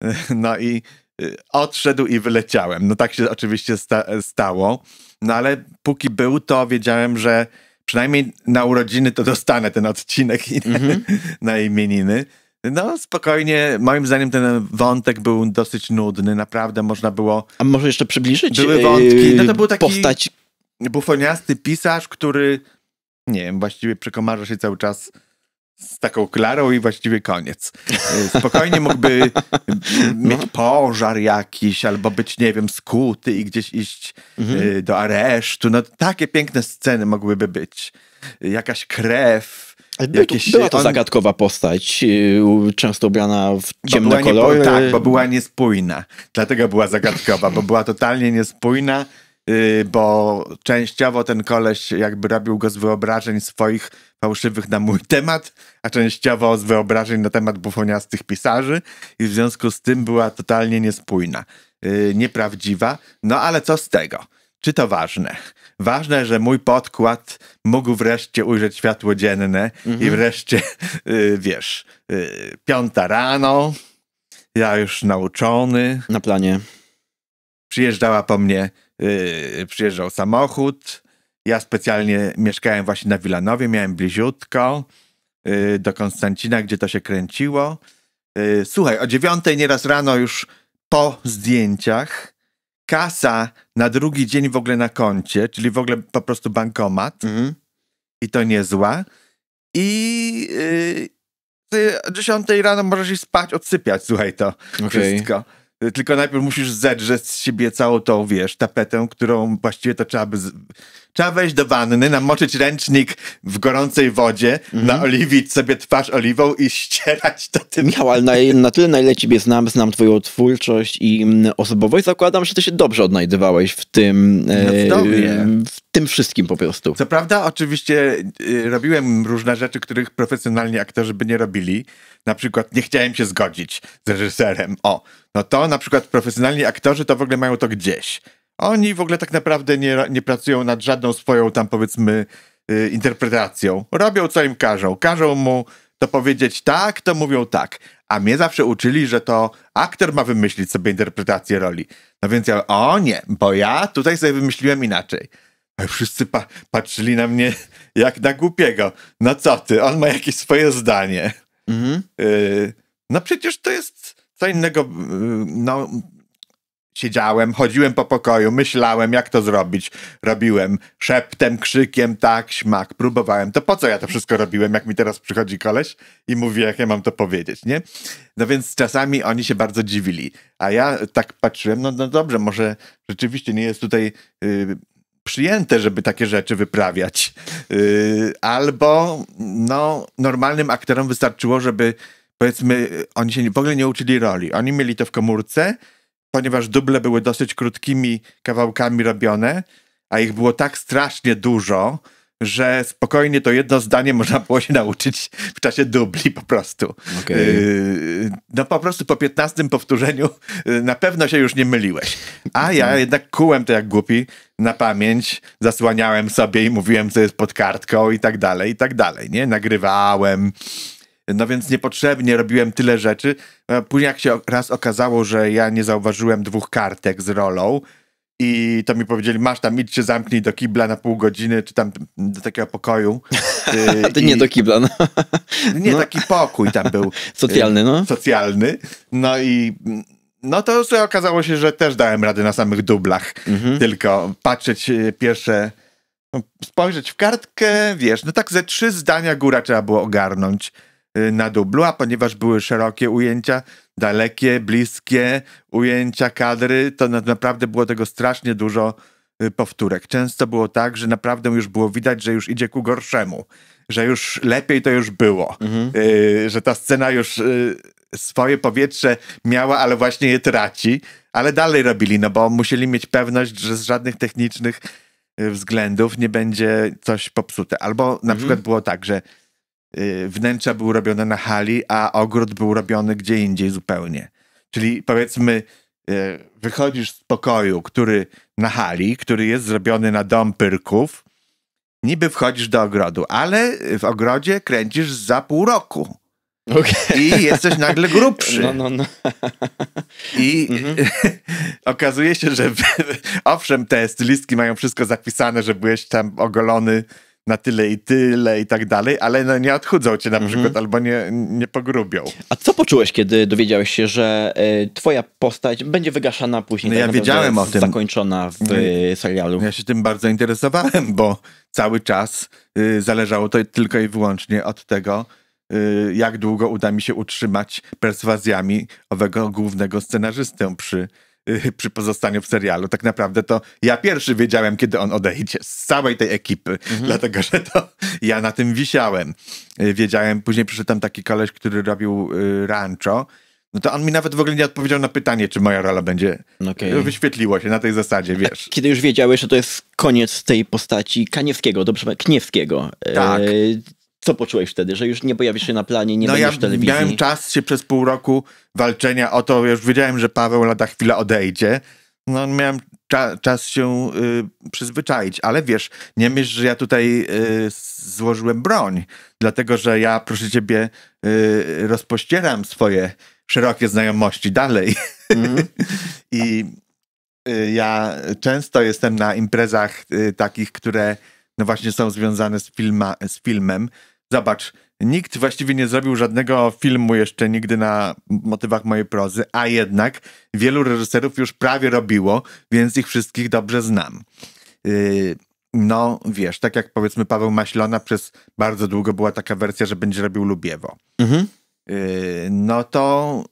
(laughs) No i y, odszedł i wyleciałem. No tak się oczywiście sta stało. No ale póki był, to wiedziałem, że przynajmniej na urodziny to dostanę ten odcinek i mm -hmm. (laughs) na imieniny. No spokojnie, moim zdaniem ten wątek był dosyć nudny, naprawdę można było... A może jeszcze przybliżyć? Były y, wątki, no to był taki postać... bufoniasty pisarz, który, nie wiem, właściwie przekomarza się cały czas z taką Klarą i właściwie koniec. Y, spokojnie mógłby y, (laughs) mieć no. pożar jakiś, albo być, nie wiem, skuty i gdzieś iść mhm. Y, do aresztu. No takie piękne sceny mogłyby być. Jakaś krew. By, jakieś, była to on... zagadkowa postać, często ubrana w ciemne bo kolory. tak, bo była niespójna. Dlatego była zagadkowa, bo była totalnie niespójna Y, bo częściowo ten koleś jakby robił go z wyobrażeń swoich fałszywych na mój temat, a częściowo z wyobrażeń na temat bufoniastych pisarzy i w związku z tym była totalnie niespójna, y, nieprawdziwa. No ale co z tego? Czy to ważne? Ważne, że mój podkład mógł wreszcie ujrzeć światło dzienne mhm. i wreszcie, y, wiesz, piąta rano, ja już nauczony. Na planie. Przyjeżdżała po mnie yy, przyjeżdżał samochód. Ja specjalnie mieszkałem właśnie na Wilanowie, miałem bliziutko yy, do Konstancina, gdzie to się kręciło. Yy, słuchaj, o dziewiątej nieraz rano już po zdjęciach kasa na drugi dzień w ogóle na koncie, czyli w ogóle po prostu bankomat mhm. i to niezła. I, ty o dziesiątej rano możesz iść spać, odsypiać, słuchaj to okay. wszystko. Tylko najpierw musisz zedrzeć z siebie całą tą, wiesz, tapetę, którą właściwie to trzeba by trzeba wejść do wanny, namoczyć ręcznik w gorącej wodzie, mm -hmm. naoliwić sobie twarz oliwą i ścierać to tym. Michał, ale na, na, tyle, na ile ciebie znam, znam twoją twórczość i mm, osobowość, zakładam, że ty się dobrze odnajdywałeś w tym, w, e, w tym wszystkim po prostu. Co prawda, oczywiście y, robiłem różne rzeczy, których profesjonalni aktorzy by nie robili. Na przykład nie chciałem się zgodzić z reżyserem. O, no to na przykład profesjonalni aktorzy to w ogóle mają to gdzieś. Oni w ogóle tak naprawdę nie, nie pracują nad żadną swoją tam powiedzmy y, interpretacją. Robią co im każą. Każą mu to powiedzieć tak, to mówią tak. A mnie zawsze uczyli, że to aktor ma wymyślić sobie interpretację roli. No więc ja, o nie, bo ja tutaj sobie wymyśliłem inaczej. Wszyscy pa patrzyli na mnie (laughs) jak na głupiego. No co ty, on ma jakieś swoje zdanie. Mhm. Y, no przecież to jest co innego. Y, no, Siedziałem, chodziłem po pokoju, myślałem, jak to zrobić. Robiłem szeptem, krzykiem, tak, śmak, próbowałem. To po co ja to wszystko robiłem, jak mi teraz przychodzi koleś i mówi, jak ja mam to powiedzieć, nie? No więc czasami oni się bardzo dziwili. A ja tak patrzyłem, no, no dobrze, może rzeczywiście nie jest tutaj yy, przyjęte, żeby takie rzeczy wyprawiać. Yy, albo no, normalnym aktorom wystarczyło, żeby powiedzmy, oni się w ogóle nie uczyli roli. Oni mieli to w komórce, ponieważ duble były dosyć krótkimi kawałkami robione, a ich było tak strasznie dużo, że spokojnie to jedno zdanie można było się nauczyć w czasie dubli po prostu. Okay. Yy, no po prostu po 15 powtórzeniu yy, na pewno się już nie myliłeś. A ja mhm. jednak kułem to jak głupi na pamięć, zasłaniałem sobie i mówiłem, co jest pod kartką i tak dalej, i tak dalej, nie? Nagrywałem, no więc niepotrzebnie robiłem tyle rzeczy. E, później jak się raz okazało, że ja nie zauważyłem dwóch kartek z rolą i to mi powiedzieli, masz tam, idź się zamknij do kibla na pół godziny, czy tam do takiego pokoju. (laughs) Ty I... nie do kibla, no. (laughs) Nie, no. taki pokój tam był. (laughs) Socjalny, no. E, socjalny. No i... Mm, no to już okazało się, że też dałem radę na samych dublach. Mhm. Tylko patrzeć e, pierwsze no, spojrzeć w kartkę, wiesz, no tak ze trzy zdania góra trzeba było ogarnąć. Y, na dublu, a ponieważ były szerokie ujęcia, dalekie, bliskie ujęcia, kadry, to naprawdę było tego strasznie dużo y, powtórek. Często było tak, że naprawdę już było widać, że już idzie ku gorszemu, że już lepiej to już było, mhm. Y, że ta scena już swoje powietrze miała, ale właśnie je traci, ale dalej robili, no bo musieli mieć pewność, że z żadnych technicznych względów nie będzie coś popsute. Albo na mhm. przykład było tak, że Y, wnętrza były robione na hali, a ogród był robiony gdzie indziej zupełnie. Czyli powiedzmy, y, wychodzisz z pokoju, który na hali, który jest zrobiony na dom pyrków, niby wchodzisz do ogrodu, ale w ogrodzie kręcisz za pół roku. Okay. I jesteś nagle grubszy. No, no, no. I mhm. (laughs) okazuje się, że owszem, te stylistki mają wszystko zapisane, że byłeś tam ogolony na tyle i tyle i tak dalej, ale no nie odchudzą cię na mhm. przykład mhm. albo nie, nie pogrubią. A co poczułeś, kiedy dowiedziałeś się, że y, twoja postać będzie wygaszana później? No tak ja wiedziałem o tym. Zakończona w y, serialu. Ja się tym bardzo interesowałem, bo cały czas y, zależało to tylko i wyłącznie od tego, jak długo uda mi się utrzymać perswazjami owego głównego scenarzystę przy Y, przy pozostaniu w serialu. Tak naprawdę to ja pierwszy wiedziałem, kiedy on odejdzie z całej tej ekipy, mhm. dlatego że to ja na tym wisiałem. Y, wiedziałem, później przyszedł tam taki koleś, który robił y, rancho. No to on mi nawet w ogóle nie odpowiedział na pytanie, czy moja rola będzie. Okay. Wyświetliło się na tej zasadzie, wiesz. Kiedy już wiedziałeś, że to jest koniec tej postaci Kaniewskiego, dobrze, Kniewskiego. Tak. Co poczułeś wtedy, że już nie pojawisz się na planie, nie no będziesz ja w telewizji? miałem czas się przez pół roku walczenia o to, już wiedziałem, że Paweł lada chwilę odejdzie. No miałem cza czas się y, przyzwyczaić, ale wiesz, nie myśl, że ja tutaj y, złożyłem broń, dlatego że ja, proszę ciebie, y, rozpościeram swoje szerokie znajomości dalej. Mm. (laughs) I y, ja często jestem na imprezach y, takich, które no właśnie są związane z, filma, z filmem, Zobacz, nikt właściwie nie zrobił żadnego filmu jeszcze nigdy na motywach mojej prozy, a jednak wielu reżyserów już prawie robiło, więc ich wszystkich dobrze znam. Yy, no wiesz, tak jak powiedzmy Paweł Maślona przez bardzo długo była taka wersja, że będzie robił Lubiewo. Mhm. Yy, no to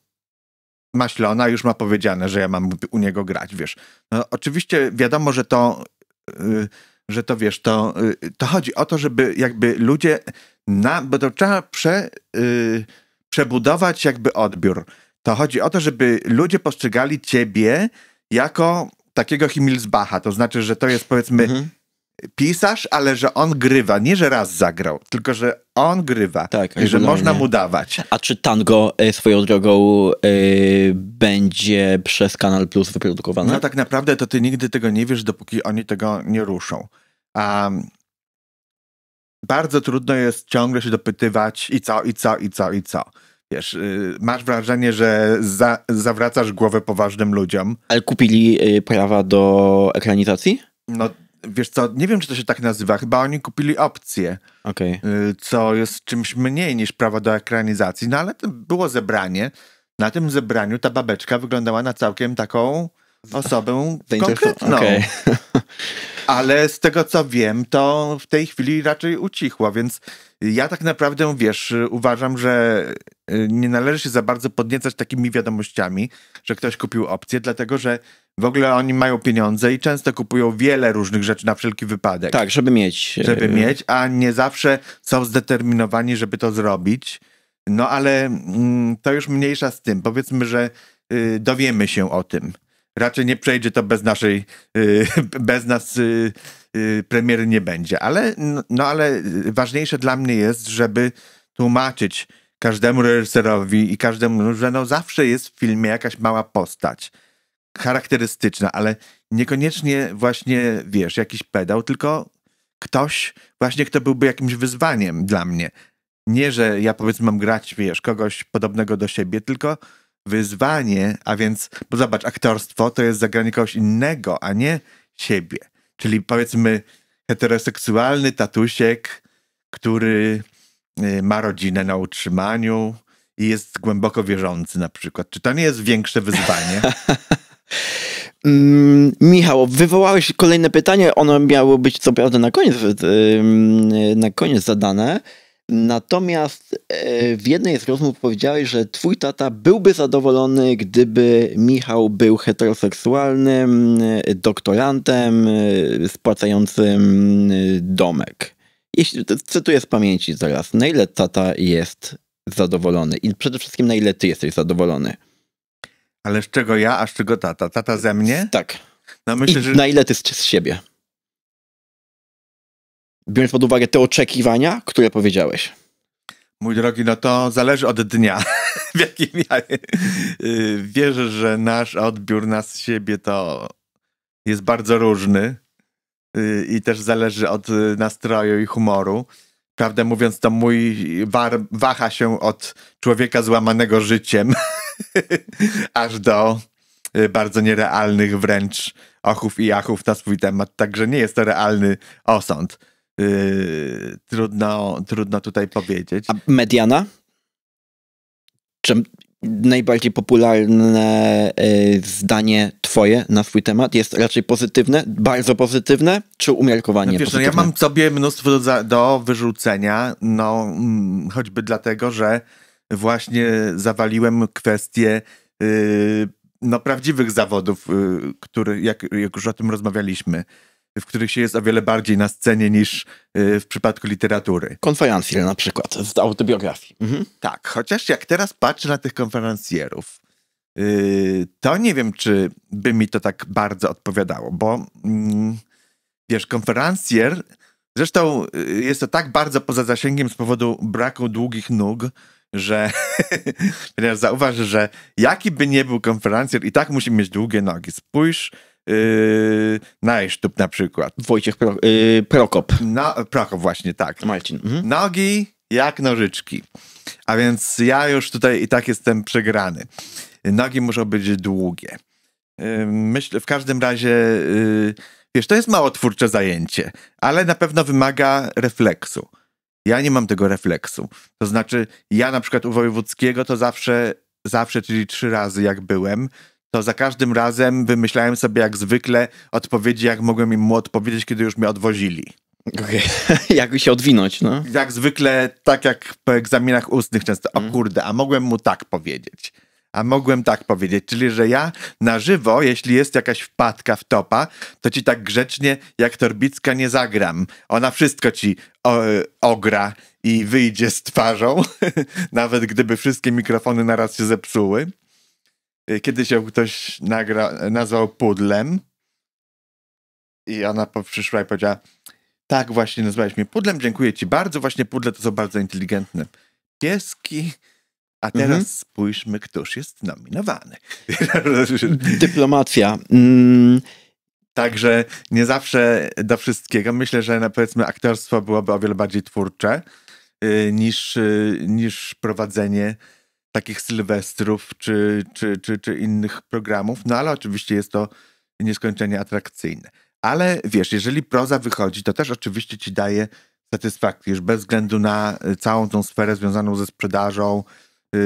Maślona już ma powiedziane, że ja mam u niego grać, wiesz. No, oczywiście wiadomo, że to... Yy, że to wiesz, to, y, to chodzi o to, żeby jakby ludzie, na, bo to trzeba prze, yy, przebudować jakby odbiór. To chodzi o to, żeby ludzie postrzegali ciebie jako takiego Himmelsbacha, to znaczy, że to jest powiedzmy mhm pisarz, ale że on grywa. Nie, że raz zagrał, tylko że on grywa. Tak, I że można mu dawać. A czy tango e, swoją drogą e, będzie przez Kanal Plus wyprodukowane? No tak naprawdę to ty nigdy tego nie wiesz, dopóki oni tego nie ruszą. Um, bardzo trudno jest ciągle się dopytywać i co, i co, i co, i co. Wiesz, y, masz wrażenie, że za, zawracasz głowę poważnym ludziom. Ale kupili e, prawa do ekranizacji? No Wiesz co, nie wiem, czy to się tak nazywa. Chyba oni kupili opcję, okay. co jest czymś mniej niż prawo do ekranizacji. No ale to było zebranie. Na tym zebraniu ta babeczka wyglądała na całkiem taką osobę konkretną. Okay. (laughs) Ale z tego co wiem, to w tej chwili raczej ucichła, więc ja tak naprawdę, wiesz, uważam, że y, nie należy się za bardzo podniecać takimi wiadomościami, że ktoś kupił opcję, dlatego że w ogóle oni mają pieniądze i często kupują wiele różnych rzeczy na wszelki wypadek. Tak, żeby mieć. Żeby e, mieć, a nie zawsze są zdeterminowani, żeby to zrobić. No ale mm, to już mniejsza z tym. Powiedzmy, że y, dowiemy się o tym. Raczej nie przejdzie to bez naszej, y, (laughs) bez nas y, y, premiery nie będzie. Ale, no ale ważniejsze dla mnie jest, żeby tłumaczyć każdemu reżyserowi i każdemu, że no zawsze jest w filmie jakaś mała postać charakterystyczna, ale niekoniecznie właśnie, wiesz, jakiś pedał, tylko ktoś właśnie, kto byłby jakimś wyzwaniem dla mnie. Nie, że ja powiedzmy mam grać, wiesz, kogoś podobnego do siebie, tylko wyzwanie, a więc, bo zobacz, aktorstwo to jest zagranie kogoś innego, a nie siebie. Czyli powiedzmy heteroseksualny tatusiek, który y, ma rodzinę na utrzymaniu i jest głęboko wierzący na przykład. Czy to nie jest większe wyzwanie? (laughs) Mm, Michał, wywołałeś kolejne pytanie. Ono miało być co prawda na koniec, y, mm, y, na koniec zadane. Natomiast e, w jednej z rozmów powiedziałeś, że twój tata byłby zadowolony, gdyby Michał był heteroseksualnym y, doktorantem spłacającym domek. Jeśli, cytuję z pamięci zaraz. Na ile tata jest zadowolony? I przede wszystkim na ile ty jesteś zadowolony? Ale z czego ja, a z czego tata? Tata ze mnie? Tak. No, myślę, I że... na ile ty z, siebie? Biorąc pod uwagę te oczekiwania, które powiedziałeś. Mój drogi, no to zależy od dnia, (laughs) w jakim ja y, wierzę, że nasz odbiór nas siebie to jest bardzo różny y, i też zależy od y, nastroju i humoru. Prawdę mówiąc, to mój war waha się od człowieka złamanego życiem (laughs) (laughs) aż do y, bardzo nierealnych wręcz ochów i achów na swój temat, także nie jest to realny osąd. Yy, trudno, trudno tutaj powiedzieć. A mediana? Czy najbardziej popularne yy, zdanie twoje na swój temat jest raczej pozytywne, bardzo pozytywne, czy umiarkowanie no wiesz, pozytywne? No ja mam sobie mnóstwo do, do wyrzucenia, no mm, choćby dlatego, że właśnie zawaliłem kwestię y, no, prawdziwych zawodów, y, który jak, jak już o tym rozmawialiśmy, w których się jest o wiele bardziej na scenie niż y, w przypadku literatury. Konferencje na przykład z autobiografii. Mhm. Tak, chociaż jak teraz patrzę na tych konferencjerów, to nie wiem, czy by mi to tak bardzo odpowiadało, bo mm, wiesz, konferencjer, zresztą jest to tak bardzo poza zasięgiem z powodu braku długich nóg, że (laughs) ponieważ zauważ, że jaki by nie był konferencjer, i tak musi mieć długie nogi. Spójrz yy, na Esztub na przykład. Wojciech Pro, yy, Prokop. No, Prokop właśnie, tak. Marcin. Mhm. Nogi jak nożyczki. A więc ja już tutaj i tak jestem przegrany. Nogi muszą być długie. Yy, myślę, w każdym razie... Yy, wiesz, to jest mało twórcze zajęcie, ale na pewno wymaga refleksu. Ja nie mam tego refleksu. To znaczy, ja na przykład u Wojewódzkiego to zawsze, zawsze, czyli trzy razy jak byłem, to za każdym razem wymyślałem sobie jak zwykle odpowiedzi, jak mogłem im mu odpowiedzieć, kiedy już mnie odwozili. Okay. (laughs) jak się odwinąć, no? Jak zwykle, tak jak po egzaminach ustnych często, mm. o mhm. kurde, a mogłem mu tak powiedzieć a mogłem tak powiedzieć. Czyli, że ja na żywo, jeśli jest jakaś wpadka w topa, to ci tak grzecznie jak Torbicka nie zagram. Ona wszystko ci o, e, ogra i wyjdzie z twarzą, (laughs) nawet gdyby wszystkie mikrofony naraz się zepsuły. E, Kiedyś ją ktoś nagra, nazwał pudlem i ona przyszła i powiedziała tak właśnie nazwałeś mnie pudlem, dziękuję ci bardzo, właśnie pudle to są bardzo inteligentne pieski, a teraz mhm. spójrzmy, ktoś jest nominowany. (laughs) (laughs) Dyplomacja. Mm. Także nie zawsze do wszystkiego. Myślę, że na powiedzmy aktorstwo byłoby o wiele bardziej twórcze y, niż, y, niż prowadzenie takich sylwestrów czy, czy, czy, czy innych programów. No ale oczywiście jest to nieskończenie atrakcyjne. Ale wiesz, jeżeli proza wychodzi, to też oczywiście ci daje satysfakcję, już bez względu na y, całą tą sferę związaną ze sprzedażą,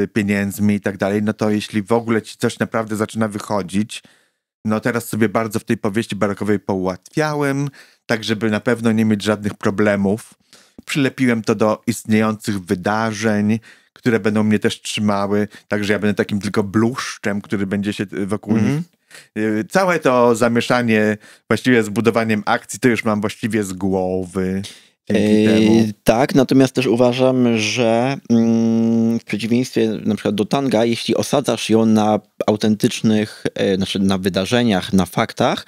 Y, pieniędzmi i tak dalej, no to jeśli w ogóle ci coś naprawdę zaczyna wychodzić, no teraz sobie bardzo w tej powieści barokowej poułatwiałem, tak żeby na pewno nie mieć żadnych problemów. Przylepiłem to do istniejących wydarzeń, które będą mnie też trzymały, także ja będę takim tylko bluszczem, który będzie się y, wokół mm -hmm. nich y, całe to zamieszanie właściwie z budowaniem akcji, to już mam właściwie z głowy tak, natomiast też uważam, że mm, w przeciwieństwie na przykład do tanga, jeśli osadzasz ją na autentycznych, e, znaczy na wydarzeniach, na faktach,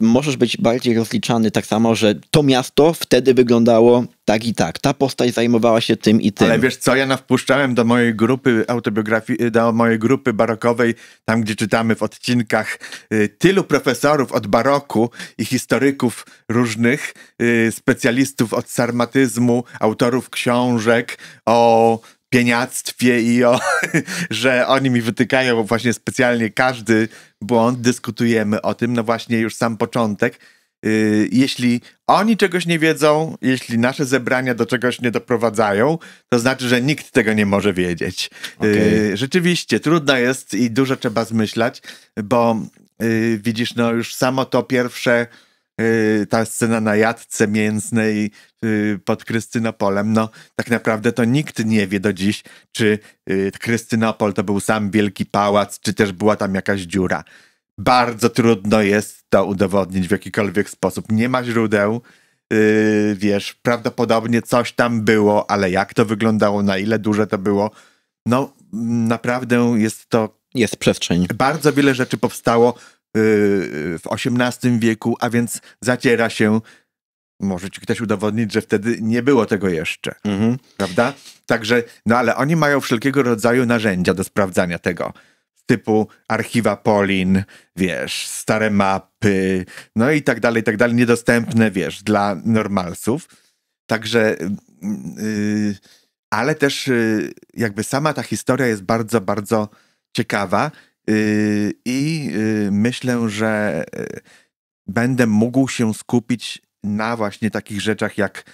możesz być bardziej rozliczany tak samo, że to miasto wtedy wyglądało tak i tak, ta postać zajmowała się tym i tym. Ale wiesz co, ja wpuszczałem do mojej grupy autobiografii, do mojej grupy barokowej, tam gdzie czytamy w odcinkach y, tylu profesorów od baroku i historyków różnych, y, specjalistów od sarmatyzmu, autorów książek o pieniactwie i o, (laughs) że oni mi wytykają właśnie specjalnie każdy błąd, dyskutujemy o tym, no właśnie już sam początek, Y, jeśli oni czegoś nie wiedzą, jeśli nasze zebrania do czegoś nie doprowadzają, to znaczy, że nikt tego nie może wiedzieć. Y, okay. Rzeczywiście, trudno jest i dużo trzeba zmyślać, bo y, widzisz, no już samo to pierwsze, ta scena na jadce mięsnej pod Krystynopolem, no tak naprawdę to nikt nie wie do dziś, czy Krystynopol to był sam wielki pałac, czy też była tam jakaś dziura. Bardzo trudno jest to udowodnić w jakikolwiek sposób. Nie ma źródeł. Yy, wiesz, prawdopodobnie coś tam było, ale jak to wyglądało, na ile duże to było, no naprawdę jest to. Jest przestrzeń. Bardzo wiele rzeczy powstało yy, w XVIII wieku, a więc zaciera się. Może ci ktoś udowodnić, że wtedy nie było tego jeszcze. Mhm. Prawda? Także, no ale oni mają wszelkiego rodzaju narzędzia do sprawdzania tego typu archiwa Polin, wiesz, stare mapy, no i tak dalej, i tak dalej, niedostępne, wiesz, dla normalsów. Także, yy, ale też yy, jakby sama ta historia jest bardzo, bardzo ciekawa yy, i y, myślę, że y, będę mógł się skupić na właśnie takich rzeczach jak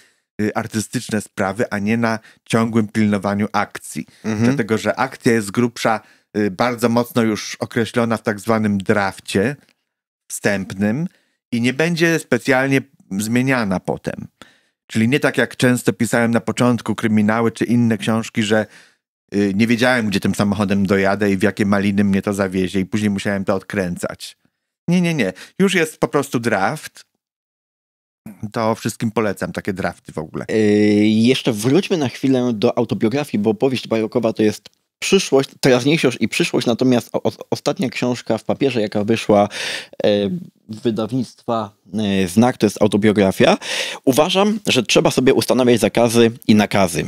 artystyczne sprawy, a nie na ciągłym pilnowaniu akcji. Mhm. Dlatego, że akcja jest grubsza Y, bardzo mocno już określona w tak zwanym drafcie wstępnym i nie będzie specjalnie zmieniana potem. Czyli nie tak jak często pisałem na początku kryminały czy inne książki, że y, nie wiedziałem, gdzie tym samochodem dojadę i w jakie maliny mnie to zawiezie, i później musiałem to odkręcać. Nie, nie, nie. Już jest po prostu draft. To wszystkim polecam, takie drafty w ogóle. Yy, jeszcze wróćmy na chwilę do autobiografii, bo powieść barokowa to jest przyszłość, teraźniejszość i przyszłość, natomiast o, o, ostatnia książka w papierze, jaka wyszła e, wydawnictwa e, Znak, to jest autobiografia. Uważam, że trzeba sobie ustanawiać zakazy i nakazy.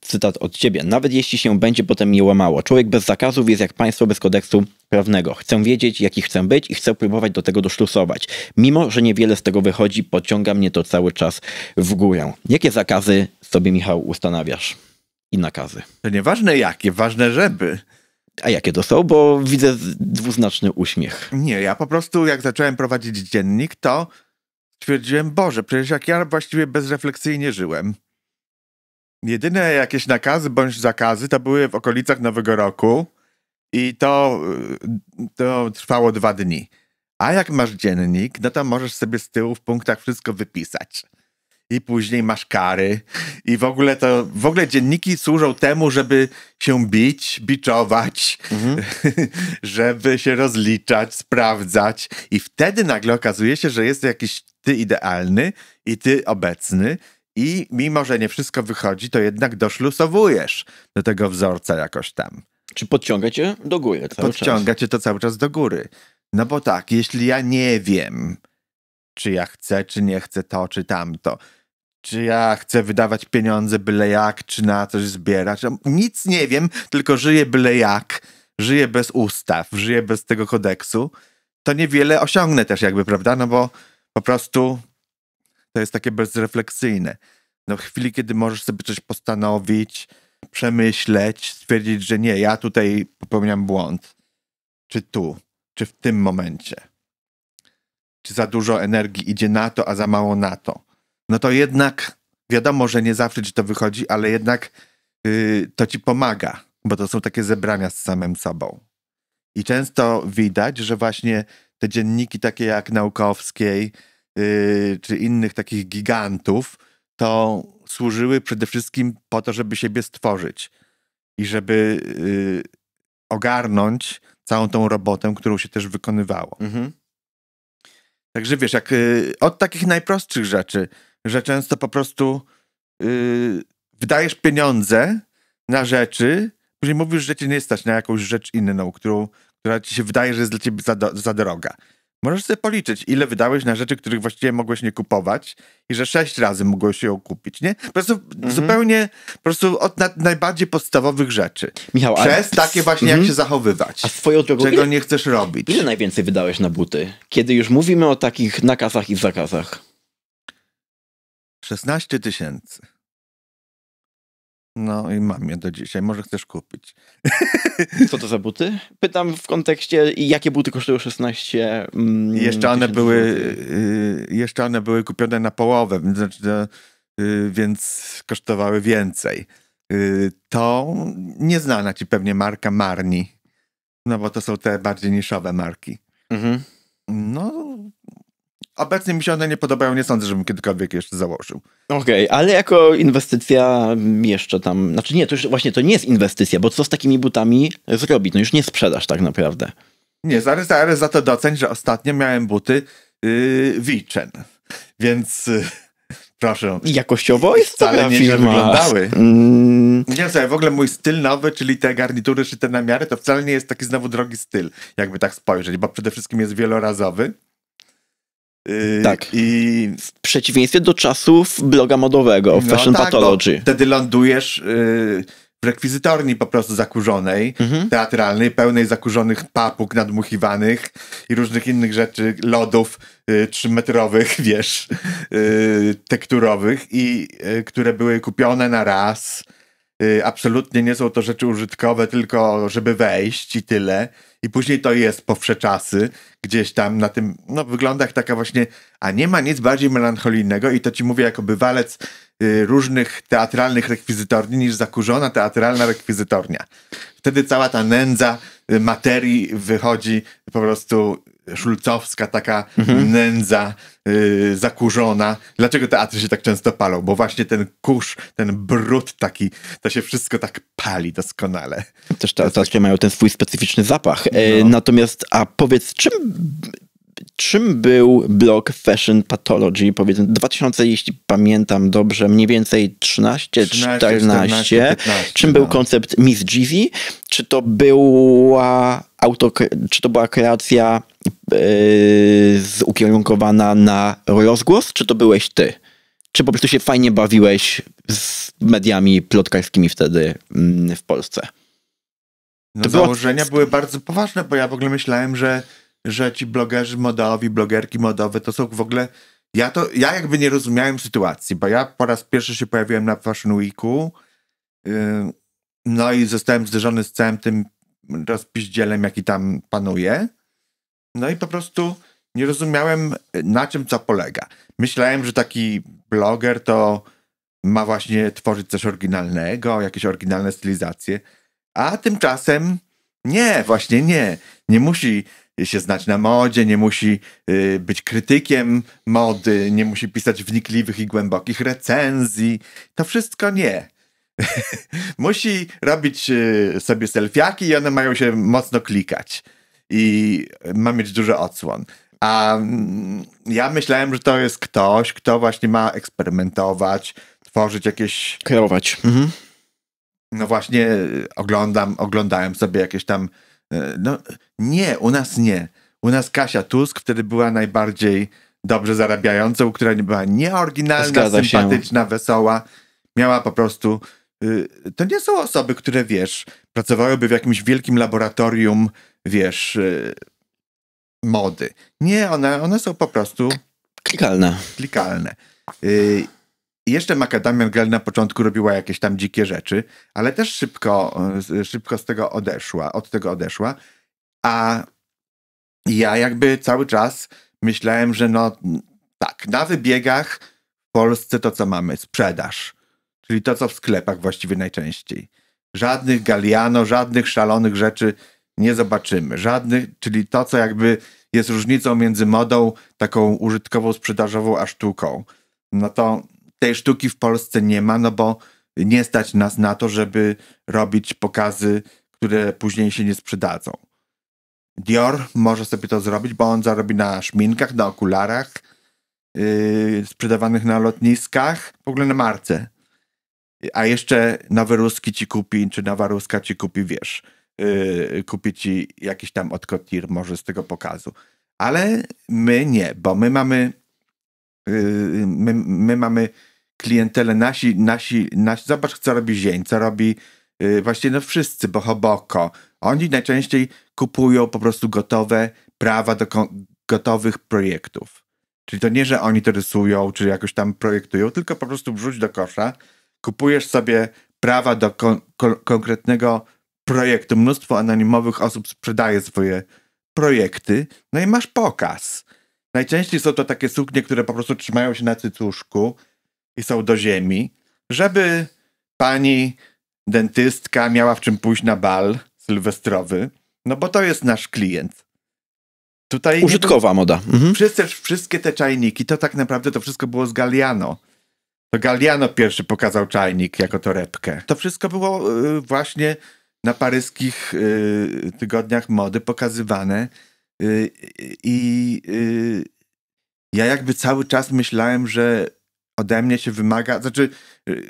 Cytat od ciebie. Nawet jeśli się będzie potem je łamało. Człowiek bez zakazów jest jak państwo bez kodeksu prawnego. Chcę wiedzieć, jaki chcę być i chcę próbować do tego doszlusować. Mimo, że niewiele z tego wychodzi, pociąga mnie to cały czas w górę. Jakie zakazy sobie, Michał, ustanawiasz? i nakazy. To nieważne jakie, ważne żeby. A jakie dostał? Bo widzę dwuznaczny uśmiech. Nie, ja po prostu jak zacząłem prowadzić dziennik, to stwierdziłem, Boże, przecież jak ja właściwie bezrefleksyjnie żyłem. Jedyne jakieś nakazy bądź zakazy to były w okolicach Nowego Roku i to, y, to trwało dwa dni. A jak masz dziennik, no to możesz sobie z tyłu w punktach wszystko wypisać i później masz kary. I w ogóle to, w ogóle dzienniki służą temu, żeby się bić, biczować, mhm. (laughs) żeby się rozliczać, sprawdzać. I wtedy nagle okazuje się, że jest jakiś ty idealny i ty obecny. I mimo, że nie wszystko wychodzi, to jednak doszlusowujesz do tego wzorca jakoś tam. Czy podciąga cię do góry? podciąga czas. cię to cały czas do góry. No bo tak, jeśli ja nie wiem, czy ja chcę, czy nie chcę to, czy tamto, czy ja chcę wydawać pieniądze byle jak, czy na coś zbierać. No, nic nie wiem, tylko żyję byle jak. Żyję bez ustaw, żyję bez tego kodeksu. To niewiele osiągnę też jakby, prawda? No bo po prostu to jest takie bezrefleksyjne. No w chwili, kiedy możesz sobie coś postanowić, przemyśleć, stwierdzić, że nie, ja tutaj popełniam błąd. Czy tu, czy w tym momencie. Czy za dużo energii idzie na to, a za mało na to no to jednak wiadomo, że nie zawsze ci to wychodzi, ale jednak yy, to ci pomaga, bo to są takie zebrania z samym sobą. I często widać, że właśnie te dzienniki takie jak Naukowskiej yy, czy innych takich gigantów, to służyły przede wszystkim po to, żeby siebie stworzyć i żeby yy, ogarnąć całą tą robotę, którą się też wykonywało. Mhm. Także wiesz, jak y, od takich najprostszych rzeczy, że często po prostu yy, wydajesz pieniądze na rzeczy, później mówisz, że cię nie stać na jakąś rzecz inną, którą, która ci się wydaje, że jest dla ciebie za, do, za droga. Możesz sobie policzyć, ile wydałeś na rzeczy, których właściwie mogłeś nie kupować i że sześć razy mogłeś ją kupić, nie? Po prostu mhm. zupełnie, po prostu od na, najbardziej podstawowych rzeczy. Michał, Przez ale... takie właśnie, jak mhm. się zachowywać. A swoją drogą... Czego ile, nie chcesz robić. Ile najwięcej wydałeś na buty? Kiedy już mówimy o takich nakazach i zakazach? 16 tysięcy. No i mam je do dzisiaj. Może chcesz kupić. (laughs) Co to za buty? Pytam w kontekście, jakie buty kosztują 16 mm, Jeszcze one były y, jeszcze one były kupione na połowę, znaczy, y, więc kosztowały więcej. Y, to nieznana ci pewnie marka Marni. No bo to są te bardziej niszowe marki. Mhm. No, Obecnie mi się one nie podobają, nie sądzę, żebym kiedykolwiek jeszcze założył. Okej, okay, ale jako inwestycja jeszcze tam, znaczy nie, to już właśnie to nie jest inwestycja, bo co z takimi butami zrobić? No już nie sprzedasz tak naprawdę. Nie, zaraz, zaraz za to doceń, że ostatnio miałem buty yy, więc... Yy (laughs) proszę. Jakościowo i wcale nie wyglądały. Mm. Nie wiem, w ogóle mój styl nowy, czyli te garnitury czy te namiary, to wcale nie jest taki znowu drogi styl, jakby tak spojrzeć, bo przede wszystkim jest wielorazowy. Yy, tak. I w przeciwieństwie do czasów bloga modowego, no, Fashion tak, Pathology. Wtedy lądujesz yy, w rekwizytorni po prostu zakurzonej, mhm. teatralnej, pełnej zakurzonych papug nadmuchiwanych i różnych innych rzeczy, lodów yy, trzymetrowych, (laughs) yy, wiesz, tekturowych, i yy, które były kupione na raz. Yy, absolutnie nie są to rzeczy użytkowe, tylko żeby wejść i tyle i później to jest po czasy, gdzieś tam na tym, no wyglądach taka właśnie, a nie ma nic bardziej melancholijnego i to ci mówię jako bywalec y, różnych teatralnych rekwizytorni niż zakurzona teatralna rekwizytornia. Wtedy cała ta nędza y, materii wychodzi po prostu szulcowska taka mhm. nędza y, zakurzona. Dlaczego te atry się tak często palą? Bo właśnie ten kurz, ten brud taki, to się wszystko tak pali doskonale. Też teatry tak... mają ten swój specyficzny zapach. E, no. natomiast, a powiedz, czym czym był blog Fashion Pathology, powiedzmy 2000, jeśli pamiętam dobrze, mniej więcej 13, 13 14, 14 15, czym no. był koncept Miss Jeezy, czy to była auto, czy to była kreacja yy, ukierunkowana na rozgłos, czy to byłeś ty? Czy po prostu się fajnie bawiłeś z mediami plotkarskimi wtedy mm, w Polsce? No, to założenia było... były bardzo poważne, bo ja w ogóle myślałem, że, że ci blogerzy modowi, blogerki modowe to są w ogóle... Ja to, ja jakby nie rozumiałem sytuacji, bo ja po raz pierwszy się pojawiłem na Fashion Weeku, yy, no i zostałem zderzony z całym tym rozpiździelem, jaki tam panuje. No i po prostu nie rozumiałem, na czym co polega. Myślałem, że taki bloger to ma właśnie tworzyć coś oryginalnego, jakieś oryginalne stylizacje, a tymczasem nie, właśnie nie. Nie musi się znać na modzie, nie musi y, być krytykiem mody, nie musi pisać wnikliwych i głębokich recenzji. To wszystko nie. (laughs) musi robić e, sobie selfiaki i one mają się mocno klikać. I ma mieć dużo odsłon. A mm, ja myślałem, że to jest ktoś, kto właśnie ma eksperymentować, tworzyć jakieś. Kreować. Mhm. No właśnie, e, oglądam, oglądałem sobie jakieś tam. E, no nie, u nas nie. U nas Kasia Tusk wtedy była najbardziej dobrze zarabiającą, która była nieoryginalna, Zgadza sympatyczna, się. wesoła. Miała po prostu Y, to nie są osoby, które wiesz, pracowałyby w jakimś wielkim laboratorium, wiesz, y, mody. Nie, one, one są po prostu. Klikalne. Klikalne. I y, jeszcze Macadamian Girl na początku robiła jakieś tam dzikie rzeczy, ale też szybko, szybko z tego odeszła, od tego odeszła. A ja jakby cały czas myślałem, że no tak, na wybiegach w Polsce to co mamy? Sprzedaż czyli to, co w sklepach właściwie najczęściej. Żadnych galiano, żadnych szalonych rzeczy nie zobaczymy. Żadnych, czyli to, co jakby jest różnicą między modą taką użytkową, sprzedażową, a sztuką. No to tej sztuki w Polsce nie ma, no bo nie stać nas na to, żeby robić pokazy, które później się nie sprzedadzą. Dior może sobie to zrobić, bo on zarobi na szminkach, na okularach, yy, sprzedawanych na lotniskach, w ogóle na marce a jeszcze Nawaruski ci kupi, czy Nawaruska ci kupi, wiesz, yy, kupi ci jakiś tam odkotir może z tego pokazu. Ale my nie, bo my mamy yy, my, my mamy klientelę, nasi, nasi, nasi, zobacz co robi Zień, co robi yy, właśnie no wszyscy, bo Hoboko. Oni najczęściej kupują po prostu gotowe prawa do gotowych projektów. Czyli to nie, że oni to rysują, czy jakoś tam projektują, tylko po prostu wrzuć do kosza, kupujesz sobie prawa do kon kon konkretnego projektu. Mnóstwo anonimowych osób sprzedaje swoje projekty, no i masz pokaz. Najczęściej są to takie suknie, które po prostu trzymają się na cycuszku i są do ziemi, żeby pani dentystka miała w czym pójść na bal sylwestrowy, no bo to jest nasz klient. Tutaj Użytkowa moda. Mhm. Wszyscy, wszystkie te czajniki, to tak naprawdę to wszystko było z Galiano. To Galliano pierwszy pokazał czajnik jako torebkę. To wszystko było y, właśnie na paryskich y, tygodniach mody pokazywane y, i ja jakby cały czas myślałem, że ode mnie się wymaga, znaczy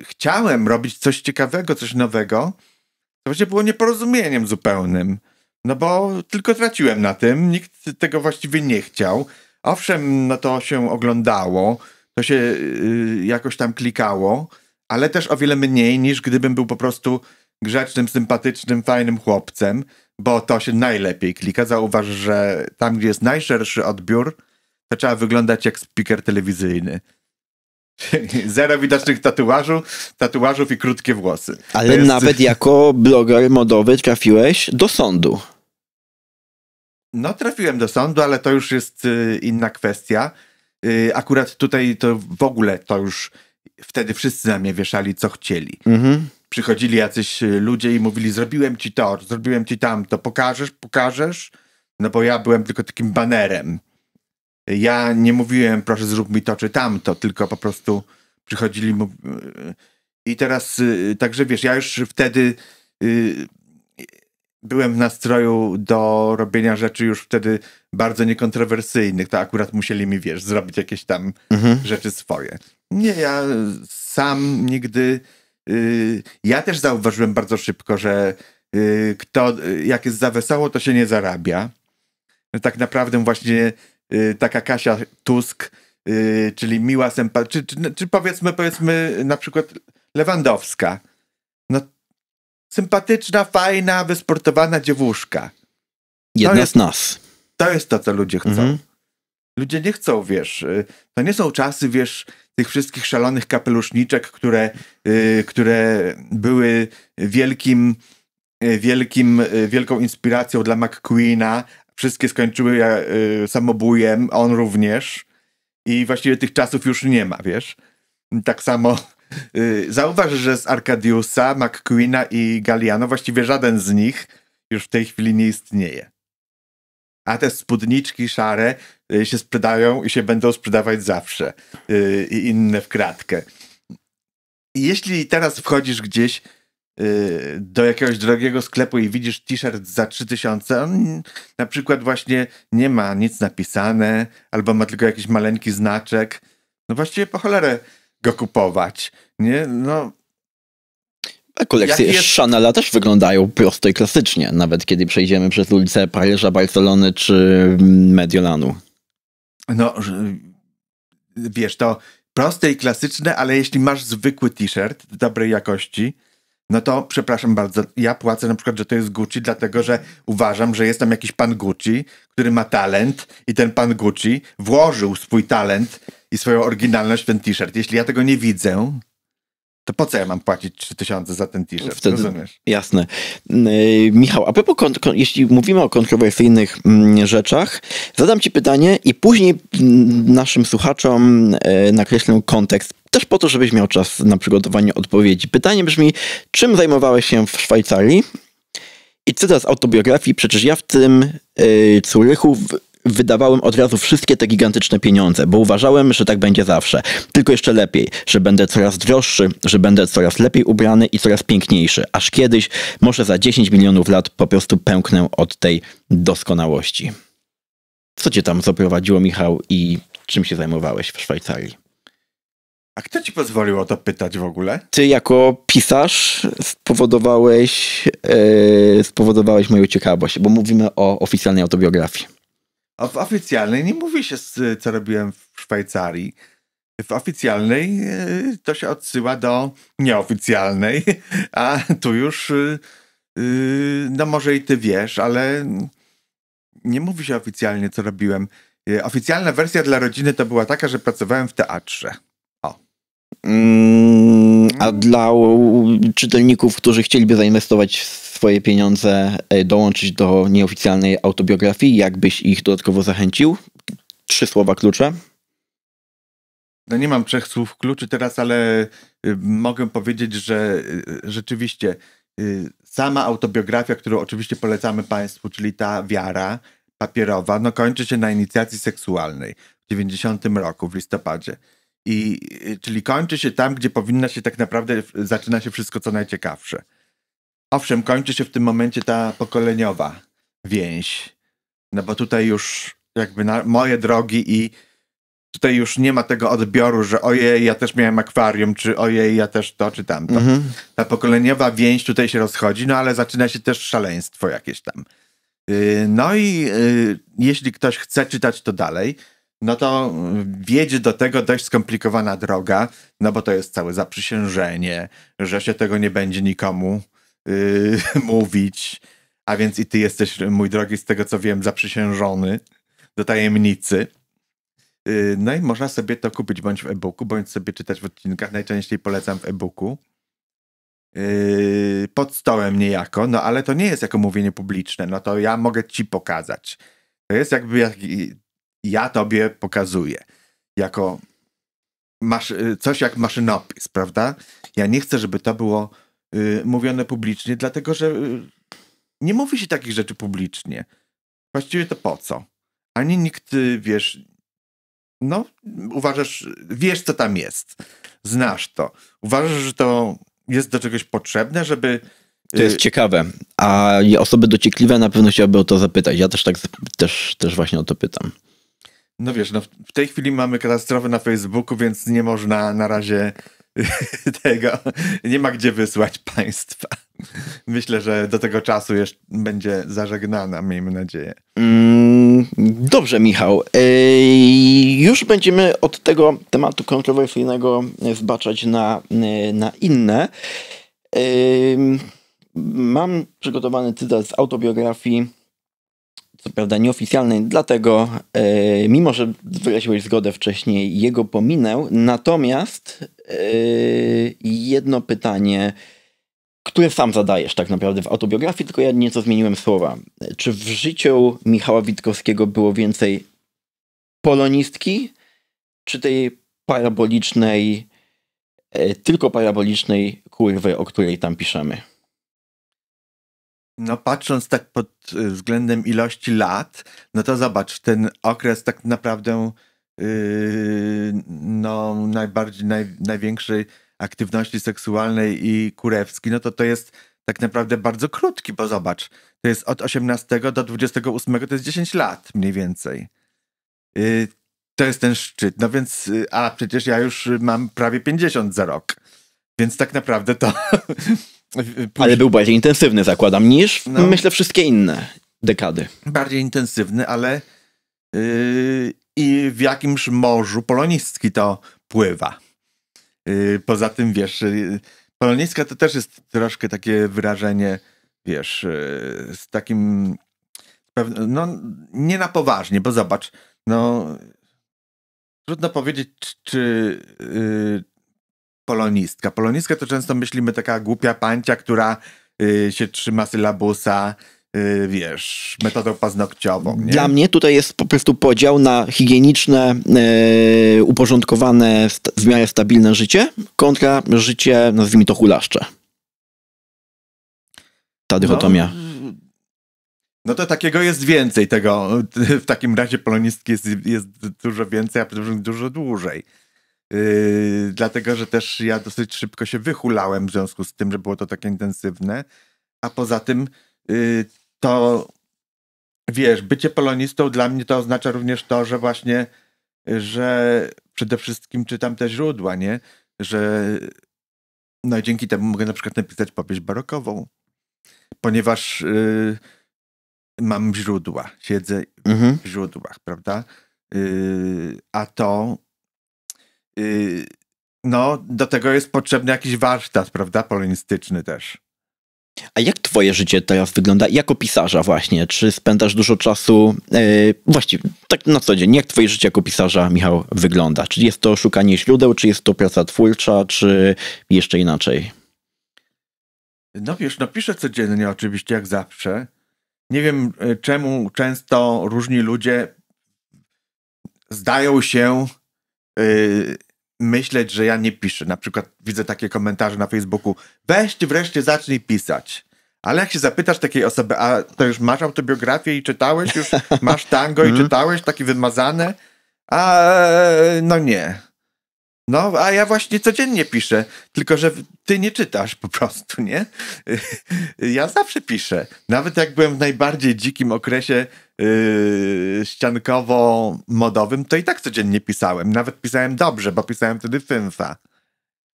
chciałem robić coś ciekawego, coś nowego, to właśnie było nieporozumieniem zupełnym. No bo tylko traciłem na tym, nikt tego właściwie nie chciał. Owszem, no to się oglądało, to się y, jakoś tam klikało, ale też o wiele mniej niż gdybym był po prostu grzecznym, sympatycznym, fajnym chłopcem, bo to się najlepiej klika. Zauważ, że tam, gdzie jest najszerszy odbiór, to trzeba wyglądać jak speaker telewizyjny. (laughs) Zero widocznych tatuażu, tatuażów i krótkie włosy. Ale jest... nawet jako bloger modowy trafiłeś do sądu. No, trafiłem do sądu, ale to już jest y, inna kwestia. Y, akurat tutaj to w ogóle to już wtedy wszyscy na mnie wieszali, co chcieli. Mhm. Przychodzili jacyś y, ludzie i mówili, zrobiłem ci to, zrobiłem ci tamto, pokażesz, pokażesz? No bo ja byłem tylko takim banerem. Ja nie mówiłem, proszę zrób mi to czy tamto, tylko po prostu przychodzili... Y, I teraz, także wiesz, ja już wtedy byłem w nastroju do robienia rzeczy już wtedy bardzo niekontrowersyjnych, to akurat musieli mi, wiesz, zrobić jakieś tam mhm. rzeczy swoje. Nie, ja sam nigdy. Y, ja też zauważyłem bardzo szybko, że y, kto, jak jest za wesoło, to się nie zarabia. Tak naprawdę, właśnie y, taka Kasia Tusk, czyli miła sympatyczna, czy, czy, no, czy, powiedzmy, powiedzmy na przykład Lewandowska. No, sympatyczna, fajna, wysportowana dziewuszka. Jedna no, z nas to jest to, co ludzie chcą. Mhm. Ludzie nie chcą, wiesz, y, to nie są czasy, wiesz, tych wszystkich szalonych kapeluszniczek, które, yy, które były wielkim, y, wielkim, y, wielką inspiracją dla McQueena. Wszystkie skończyły yy, samobójem, on również. I właściwie tych czasów już nie ma, wiesz. Tak samo yy, zauważ, że z Arkadiusa, McQueena i Galliano właściwie żaden z nich już w tej chwili nie istnieje a te spódniczki szare y, się sprzedają i się będą sprzedawać zawsze. Y, I inne w kratkę. Jeśli teraz wchodzisz gdzieś y, do jakiegoś drogiego sklepu i widzisz t-shirt za 3000, on na przykład właśnie nie ma nic napisane, albo ma tylko jakiś maleńki znaczek, no właściwie po cholerę go kupować, nie? No Kolekcje jest... Chanela też wyglądają prosto i klasycznie, nawet kiedy przejdziemy przez ulice Paryża, Barcelony czy Mediolanu. No, wiesz, to proste i klasyczne, ale jeśli masz zwykły t-shirt dobrej jakości, no to przepraszam bardzo, ja płacę na przykład, że to jest Gucci, dlatego że uważam, że jest tam jakiś pan Gucci, który ma talent i ten pan Gucci włożył swój talent i swoją oryginalność w ten t-shirt. Jeśli ja tego nie widzę, to po co ja mam płacić 3000 za ten t-shirt, Wtedy, rozumiesz? Jasne. Yy, Michał, a propos, kon, kon, jeśli mówimy o kontrowersyjnych m, mm, rzeczach, zadam ci pytanie i później m, mm, naszym słuchaczom y, nakreślę kontekst, też po to, żebyś miał czas na przygotowanie odpowiedzi. Pytanie brzmi, czym zajmowałeś się w Szwajcarii? I cytat z autobiografii, przecież ja w tym y, Curychu wydawałem od razu wszystkie te gigantyczne pieniądze, bo uważałem, że tak będzie zawsze. Tylko jeszcze lepiej, że będę coraz droższy, że będę coraz lepiej ubrany i coraz piękniejszy, aż kiedyś, może za 10 milionów lat, po prostu pęknę od tej doskonałości. Co cię tam zaprowadziło, Michał, i czym się zajmowałeś w Szwajcarii? A kto ci pozwolił o to pytać w ogóle? Ty jako pisarz spowodowałeś, yy, spowodowałeś moją ciekawość, bo mówimy o oficjalnej autobiografii. A w oficjalnej nie mówi się, co robiłem w Szwajcarii. W oficjalnej e, to się odsyła do nieoficjalnej, (laughs) a tu już, e, e, no może i ty wiesz, ale nie mówi się oficjalnie, co robiłem. Oficjalna wersja dla rodziny to była taka, że pracowałem w teatrze. Mm, a mhm. dla czytelników, którzy chcieliby zainwestować swoje pieniądze, e, dołączyć do nieoficjalnej autobiografii, jakbyś ich dodatkowo zachęcił? Trzy słowa klucze. No nie mam trzech słów kluczy teraz, ale y, mogę powiedzieć, że y, rzeczywiście y, sama autobiografia, którą oczywiście polecamy Państwu, czyli ta wiara papierowa, no kończy się na inicjacji seksualnej w 90 roku, w listopadzie. I, y, czyli kończy się tam, gdzie powinna się tak naprawdę, zaczyna się wszystko co najciekawsze. Owszem, kończy się w tym momencie ta pokoleniowa więź. No bo tutaj już jakby na, moje drogi i tutaj już nie ma tego odbioru, że ojej, ja też miałem akwarium, czy ojej, ja też to, czy tamto. Mhm. Ta pokoleniowa więź tutaj się rozchodzi, no ale zaczyna się też szaleństwo jakieś tam. Yy, no i yy, jeśli ktoś chce czytać to dalej, no to mm, wiedzie do tego dość skomplikowana droga, no bo to jest całe zaprzysiężenie, że się tego nie będzie nikomu yy, (laughs) mówić, a więc i ty jesteś, mój drogi, z tego co wiem, zaprzysiężony do tajemnicy. Yy, no i można sobie to kupić bądź w e-booku, bądź sobie czytać w odcinkach. Najczęściej polecam w e-booku. Yy, pod stołem niejako, no ale to nie jest jako mówienie publiczne, no to ja mogę ci pokazać. To jest jakby ja tobie pokazuję. Jako masz, y, coś jak maszynopis, prawda? Ja nie chcę, żeby to było y, mówione publicznie, dlatego że y, nie mówi się takich rzeczy publicznie. Właściwie to po co? Ani nikt, y, wiesz, no, uważasz, wiesz, co tam jest. Znasz to. Uważasz, że to jest do czegoś potrzebne, żeby. To jest y, ciekawe, a osoby dociekliwe na pewno chciałaby o to zapytać. Ja też tak też, też właśnie o to pytam. No wiesz, no w tej chwili mamy katastrofę na Facebooku, więc nie można na razie (laughs) tego, nie ma gdzie wysłać państwa. Myślę, że do tego czasu jeszcze będzie zażegnana, miejmy nadzieję. Mm, dobrze, Michał. Ej, już będziemy od tego tematu kontrowersyjnego zbaczać na, na inne. Ej, mam przygotowany cytat z autobiografii co prawda nieoficjalnej, dlatego e, mimo, że wyraziłeś zgodę wcześniej, jego pominę. Natomiast e, jedno pytanie, które sam zadajesz tak naprawdę w autobiografii, tylko ja nieco zmieniłem słowa. Czy w życiu Michała Witkowskiego było więcej polonistki, czy tej parabolicznej, e, tylko parabolicznej kurwy, o której tam piszemy? No patrząc tak pod y, względem ilości lat, no to zobacz, ten okres tak naprawdę yy, no najbardziej, naj, największej aktywności seksualnej i kurewski, no to to jest tak naprawdę bardzo krótki, bo zobacz, to jest od 18 do 28, to jest 10 lat mniej więcej. Yy, to jest ten szczyt, no więc, y, a przecież ja już mam prawie 50 za rok, więc tak naprawdę to (laughs) Ale był bardziej intensywny, zakładam, niż no, myślę wszystkie inne dekady. Bardziej intensywny, ale yy, i w jakimś morzu polonistki to pływa. Yy, poza tym, wiesz, yy, to też jest troszkę takie wyrażenie, wiesz, yy, z takim, no nie na poważnie, bo zobacz, no trudno powiedzieć, czy yy, polonistka. Polonistka to często myślimy taka głupia pancia, która y, się trzyma sylabusa, y, wiesz, metodą paznokciową. Nie? Dla mnie tutaj jest po prostu podział na higieniczne, y, uporządkowane, w miarę stabilne życie kontra życie, nazwijmy to hulaszcze. Ta no. dychotomia. No, no to takiego jest więcej tego. (laughs) W takim razie polonistki jest, jest dużo więcej, a przede wszystkim dużo dłużej. Yy, dlatego, że też ja dosyć szybko się wychulałem w związku z tym, że było to takie intensywne. A poza tym yy, to, wiesz, bycie polonistą dla mnie to oznacza również to, że właśnie, że przede wszystkim czytam te źródła, nie? Że no i dzięki temu mogę na przykład napisać powieść barokową, ponieważ yy, mam źródła, siedzę mhm. w źródłach, prawda? Yy, a to Yy, no, do tego jest potrzebny jakiś warsztat, prawda, polonistyczny też. A jak twoje życie teraz wygląda jako pisarza właśnie? Czy spędzasz dużo czasu, yy, właściwie tak na co dzień, jak twoje życie jako pisarza, Michał, wygląda? Czy jest to szukanie źródeł, czy jest to praca twórcza, czy jeszcze inaczej? No wiesz, no piszę codziennie oczywiście, jak zawsze. Nie wiem, y, czemu często różni ludzie zdają się Y, myśleć, że ja nie piszę. Na przykład widzę takie komentarze na Facebooku, weź wreszcie zacznij pisać. Ale jak się zapytasz takiej osoby, a to już masz autobiografię i czytałeś już, (laughs) masz tango i mhm. czytałeś, taki wymazane? A no nie. No, a ja właśnie codziennie piszę, tylko że ty nie czytasz po prostu, nie? (laughs) Ja zawsze piszę. Nawet jak byłem w najbardziej dzikim okresie yy, ściankowo-modowym, to i tak codziennie pisałem. Nawet pisałem dobrze, bo pisałem wtedy Fynfa.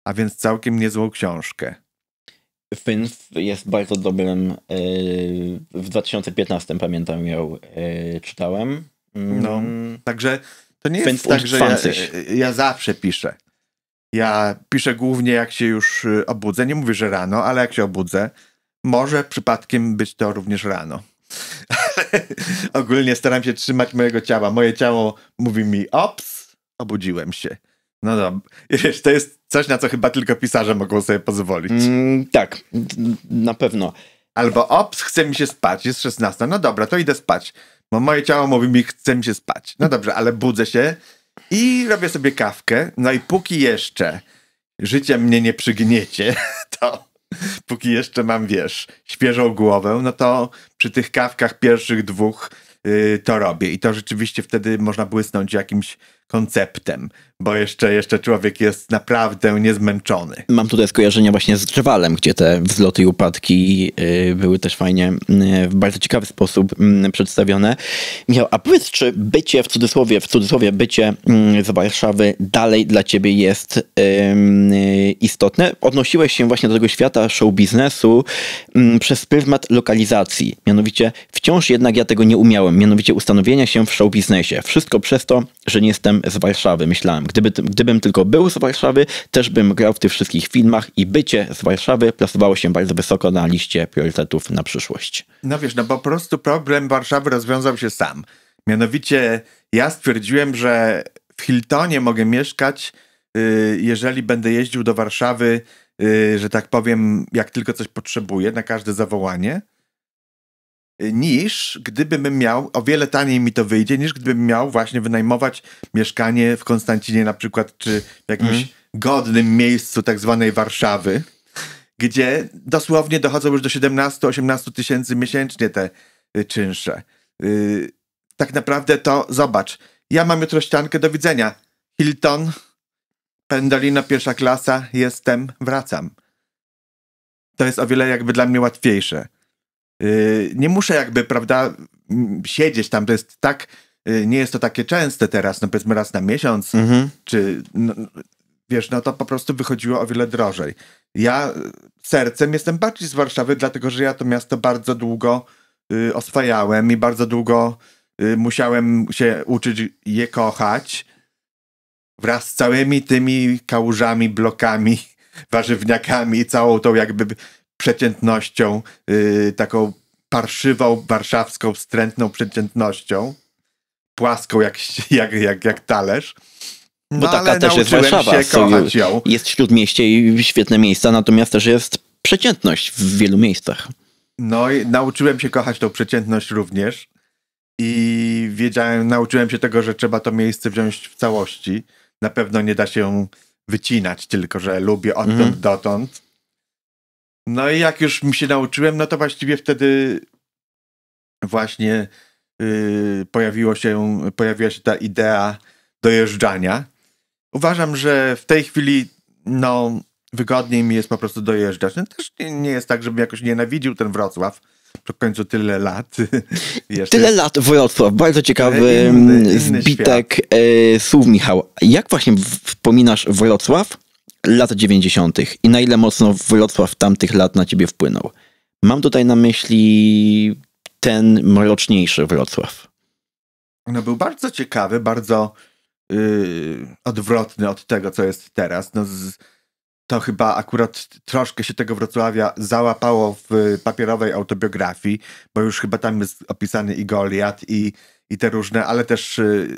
A więc całkiem niezłą książkę. Fynf jest bardzo dobrym. Yy, w 2015 pamiętam ją yy, czytałem. Mm. No, także to nie jest Fynf tak, że ja, yy, ja zawsze piszę. Ja piszę głównie jak się już yy, obudzę. Nie mówię, że rano, ale jak się obudzę, może przypadkiem być to również rano. (laughs) Ogólnie staram się trzymać mojego ciała. Moje ciało mówi mi, ops, obudziłem się. No dobra. (laughs) to jest coś, na co chyba tylko pisarze mogą sobie pozwolić. Mm, tak, na pewno. Albo ops, chce mi się spać, jest 16. No dobra, to idę spać. Bo moje ciało mówi mi, chce mi się spać. No dobrze, ale budzę się i robię sobie kawkę. No i póki jeszcze życie mnie nie przygniecie, (laughs) to (laughs) póki jeszcze mam, wiesz, świeżą głowę, no to przy tych kawkach pierwszych dwóch yy, to robię. I to rzeczywiście wtedy można błysnąć jakimś konceptem, bo jeszcze, jeszcze człowiek jest naprawdę niezmęczony. Mam tutaj skojarzenia właśnie z Drzewalem, gdzie te wzloty i upadki y, były też fajnie y, w bardzo ciekawy sposób mm, przedstawione. Michał, a powiedz, czy bycie w cudzysłowie, w cudzysłowie bycie mm, z Warszawy dalej dla ciebie jest y, istotne? Odnosiłeś się właśnie do tego świata show biznesu mm, przez pryzmat lokalizacji. Mianowicie wciąż jednak ja tego nie umiałem, mianowicie ustanowienia się w show biznesie. Wszystko przez to, że nie jestem z Warszawy, myślałem. Gdyby, gdybym tylko był z Warszawy, też bym grał w tych wszystkich filmach i bycie z Warszawy plasowało się bardzo wysoko na liście priorytetów na przyszłość. No wiesz, no po prostu problem Warszawy rozwiązał się sam. Mianowicie ja stwierdziłem, że w Hiltonie mogę mieszkać, y, jeżeli będę jeździł do Warszawy, y, że tak powiem, jak tylko coś potrzebuję, na każde zawołanie niż gdybym miał, o wiele taniej mi to wyjdzie, niż gdybym miał właśnie wynajmować mieszkanie w Konstancinie na przykład, czy w jakimś mm. godnym miejscu tak zwanej Warszawy, gdzie dosłownie dochodzą już do 17-18 tysięcy miesięcznie te y, czynsze. Y, tak naprawdę to, zobacz, ja mam jutro ściankę do widzenia. Hilton, Pendolino pierwsza klasa, jestem, wracam. To jest o wiele jakby dla mnie łatwiejsze. Y, nie muszę jakby, prawda, siedzieć tam, to jest tak, y, nie jest to takie częste teraz, no powiedzmy raz na miesiąc, mhm. czy no, wiesz, no to po prostu wychodziło o wiele drożej. Ja y, sercem jestem bardziej z Warszawy, dlatego że ja to miasto bardzo długo y, oswajałem i bardzo długo y, musiałem się uczyć je kochać wraz z całymi tymi kałużami, blokami, (laughs) warzywniakami i całą tą jakby przeciętnością, yy, taką parszywą, warszawską, wstrętną przeciętnością, płaską jak, (laughs) jak, jak, jak talerz. No, Bo taka też jest Warszawa. Jest śródmieście i świetne miejsca, natomiast też jest przeciętność w wielu miejscach. No i nauczyłem się kochać tą przeciętność również i wiedziałem, nauczyłem się tego, że trzeba to miejsce wziąć w całości. Na pewno nie da się wycinać, tylko że lubię odtąd mhm. dotąd no i jak już mi się nauczyłem, no to właściwie wtedy właśnie yy, pojawiło się, pojawiła się ta idea dojeżdżania. Uważam, że w tej chwili no, wygodniej mi jest po prostu dojeżdżać. No, też nie, nie jest tak, żebym jakoś nienawidził ten Wrocław. Po końcu tyle lat. (laughs) Jeszcze tyle lat Wrocław. Bardzo ciekawy inny, mm, inny zbitek świat. E, słów, Michał. Jak właśnie wspominasz Wrocław? lat 90. i na ile mocno Wrocław tamtych lat na ciebie wpłynął. Mam tutaj na myśli ten mroczniejszy Wrocław. No był bardzo ciekawy, bardzo yy, odwrotny od tego, co jest teraz. No z, to chyba akurat troszkę się tego Wrocławia załapało w papierowej autobiografii, bo już chyba tam jest opisany i Goliat, i, i te różne, ale też yy,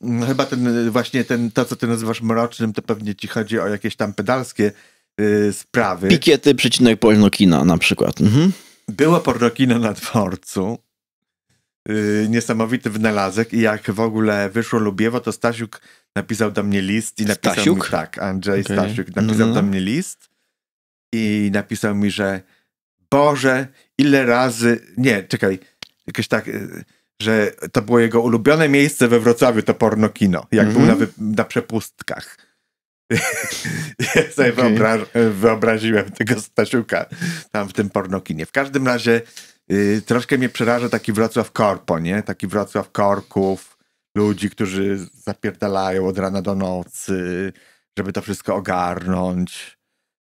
no chyba ten y, właśnie ten, to, co ty nazywasz mrocznym, to pewnie ci chodzi o jakieś tam pedalskie y, sprawy. Pikiety, przecinek pornokina na przykład. Mhm. Było pornokino na dworcu. Y, niesamowity wynalazek i jak w ogóle wyszło Lubiewo, to Stasiuk napisał do mnie list i napisał Stasiuk? mi tak, Andrzej okay. Stasiuk napisał mm -hmm. do mnie list i napisał mi, że Boże, ile razy, nie, czekaj, jakoś tak że to było jego ulubione miejsce we Wrocławiu, to porno kino, jak mm -hmm. był mhm. na, na przepustkach. (laughs) ja sobie okay. wyobraziłem tego Stasiuka tam w tym pornokinie. W każdym razie y, troszkę mnie przeraża taki Wrocław Korpo, nie? Taki Wrocław Korków, ludzi, którzy zapierdalają od rana do nocy, żeby to wszystko ogarnąć.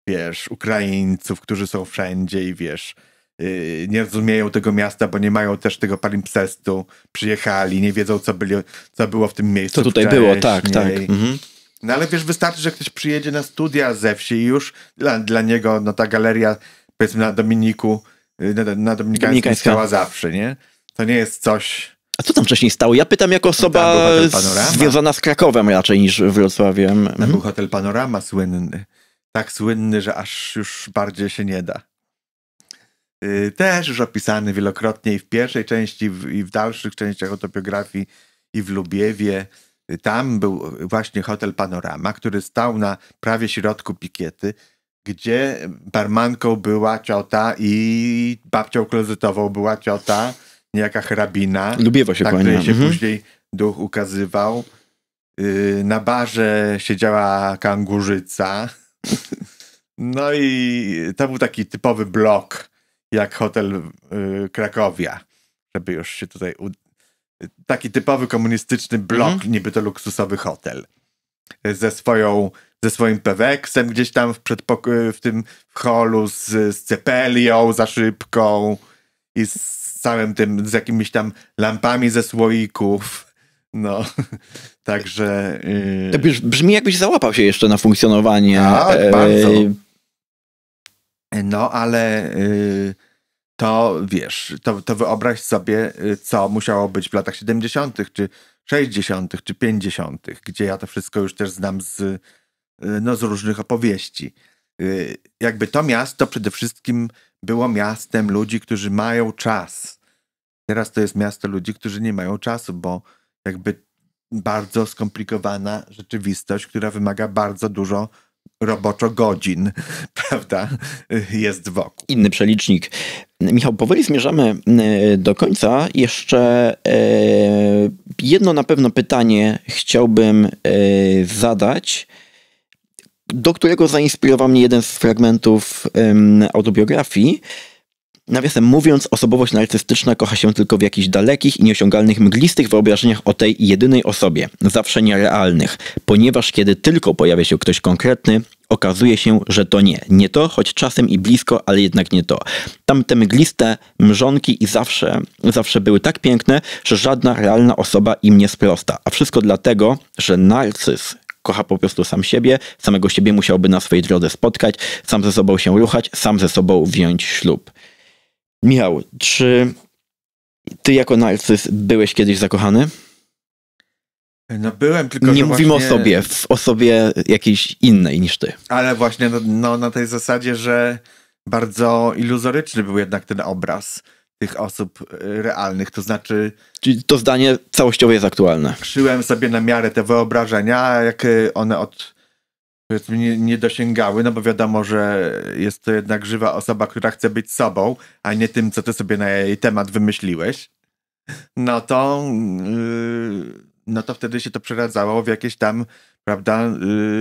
Wiesz, Ukraińców, którzy są wszędzie i wiesz, Y, nie rozumieją tego miasta, bo nie mają też tego palimpsestu, przyjechali, nie wiedzą, co, byli, co było w tym miejscu. Co tutaj było, tak, tak. Mhm. No ale wiesz, wystarczy, że ktoś przyjedzie na studia ze wsi i już dla, dla niego no, ta galeria, powiedzmy na Dominiku, y, na, na Dominikańskim stała zawsze, nie? To nie jest coś... A co tam wcześniej stało? Ja pytam jako osoba związana z Krakowem raczej niż Wrocławiem. Tam mhm. był hotel Panorama słynny. Tak słynny, że aż już bardziej się nie da. Y, też już opisany wielokrotnie i w pierwszej części, i w dalszych częściach autobiografii, i w Lubiewie. Y, tam był właśnie hotel Panorama, który stał na prawie środku pikiety, gdzie barmanką była ciota i babcią klozetową była ciota, niejaka hrabina. Lubiewa się tak, się mhm. później duch ukazywał. Y, na barze siedziała kangurzyca. (laughs) No i to był taki typowy blok jak hotel y, Krakowia, żeby już się tutaj... U... Taki typowy komunistyczny blok, mhm. niby to luksusowy hotel. Ze swoją ze swoim peweksem gdzieś tam w, przedpoko- w tym holu z, z cepelią za szybką i z całym tym, z jakimiś tam lampami ze słoików. No, (laughs) także... Yy... już brzmi jakbyś załapał się jeszcze na funkcjonowanie A, tak, e, bardzo. No, ale y, to wiesz, to, to wyobraź sobie, y, co musiało być w latach 70., czy 60., czy 50., gdzie ja to wszystko już też znam z, y, no, z różnych opowieści. jakby to miasto przede wszystkim było miastem ludzi, którzy mają czas. Teraz to jest miasto ludzi, którzy nie mają czasu, bo jakby bardzo skomplikowana rzeczywistość, która wymaga bardzo dużo roboczo godzin, (laughs) prawda, jest wokół. Inny przelicznik. Michał, powoli zmierzamy e, do końca. Jeszcze e, jedno na pewno pytanie chciałbym e, zadać, do którego zainspirował mnie jeden z fragmentów autobiografii. Nawiasem mówiąc, osobowość narcystyczna kocha się tylko w jakichś dalekich i nieosiągalnych, mglistych wyobrażeniach o tej jedynej osobie, zawsze nierealnych, ponieważ kiedy tylko pojawia się ktoś konkretny, okazuje się, że to nie. Nie to, choć czasem i blisko, ale jednak nie to. Tamte mgliste mrzonki i zawsze, zawsze były tak piękne, że żadna realna osoba im nie sprosta. A wszystko dlatego, że narcyz kocha po prostu sam siebie, samego siebie musiałby na swojej drodze spotkać, sam ze sobą się ruchać, sam ze sobą wziąć ślub. Michał, czy ty jako narcyz byłeś kiedyś zakochany? No byłem, tylko Nie mówimy właśnie... o sobie, w osobie jakiejś innej niż ty. Ale właśnie no, no, na tej zasadzie, że bardzo iluzoryczny był jednak ten obraz tych osób y, realnych, to znaczy... Czyli to zdanie całościowo jest aktualne. Szyłem sobie na miarę te wyobrażenia, jak y, one od powiedzmy nie, nie dosięgały, no bo wiadomo, że jest to jednak żywa osoba, która chce być sobą, a nie tym, co ty sobie na jej temat wymyśliłeś, no to, yy, no to wtedy się to przeradzało w jakieś tam, prawda,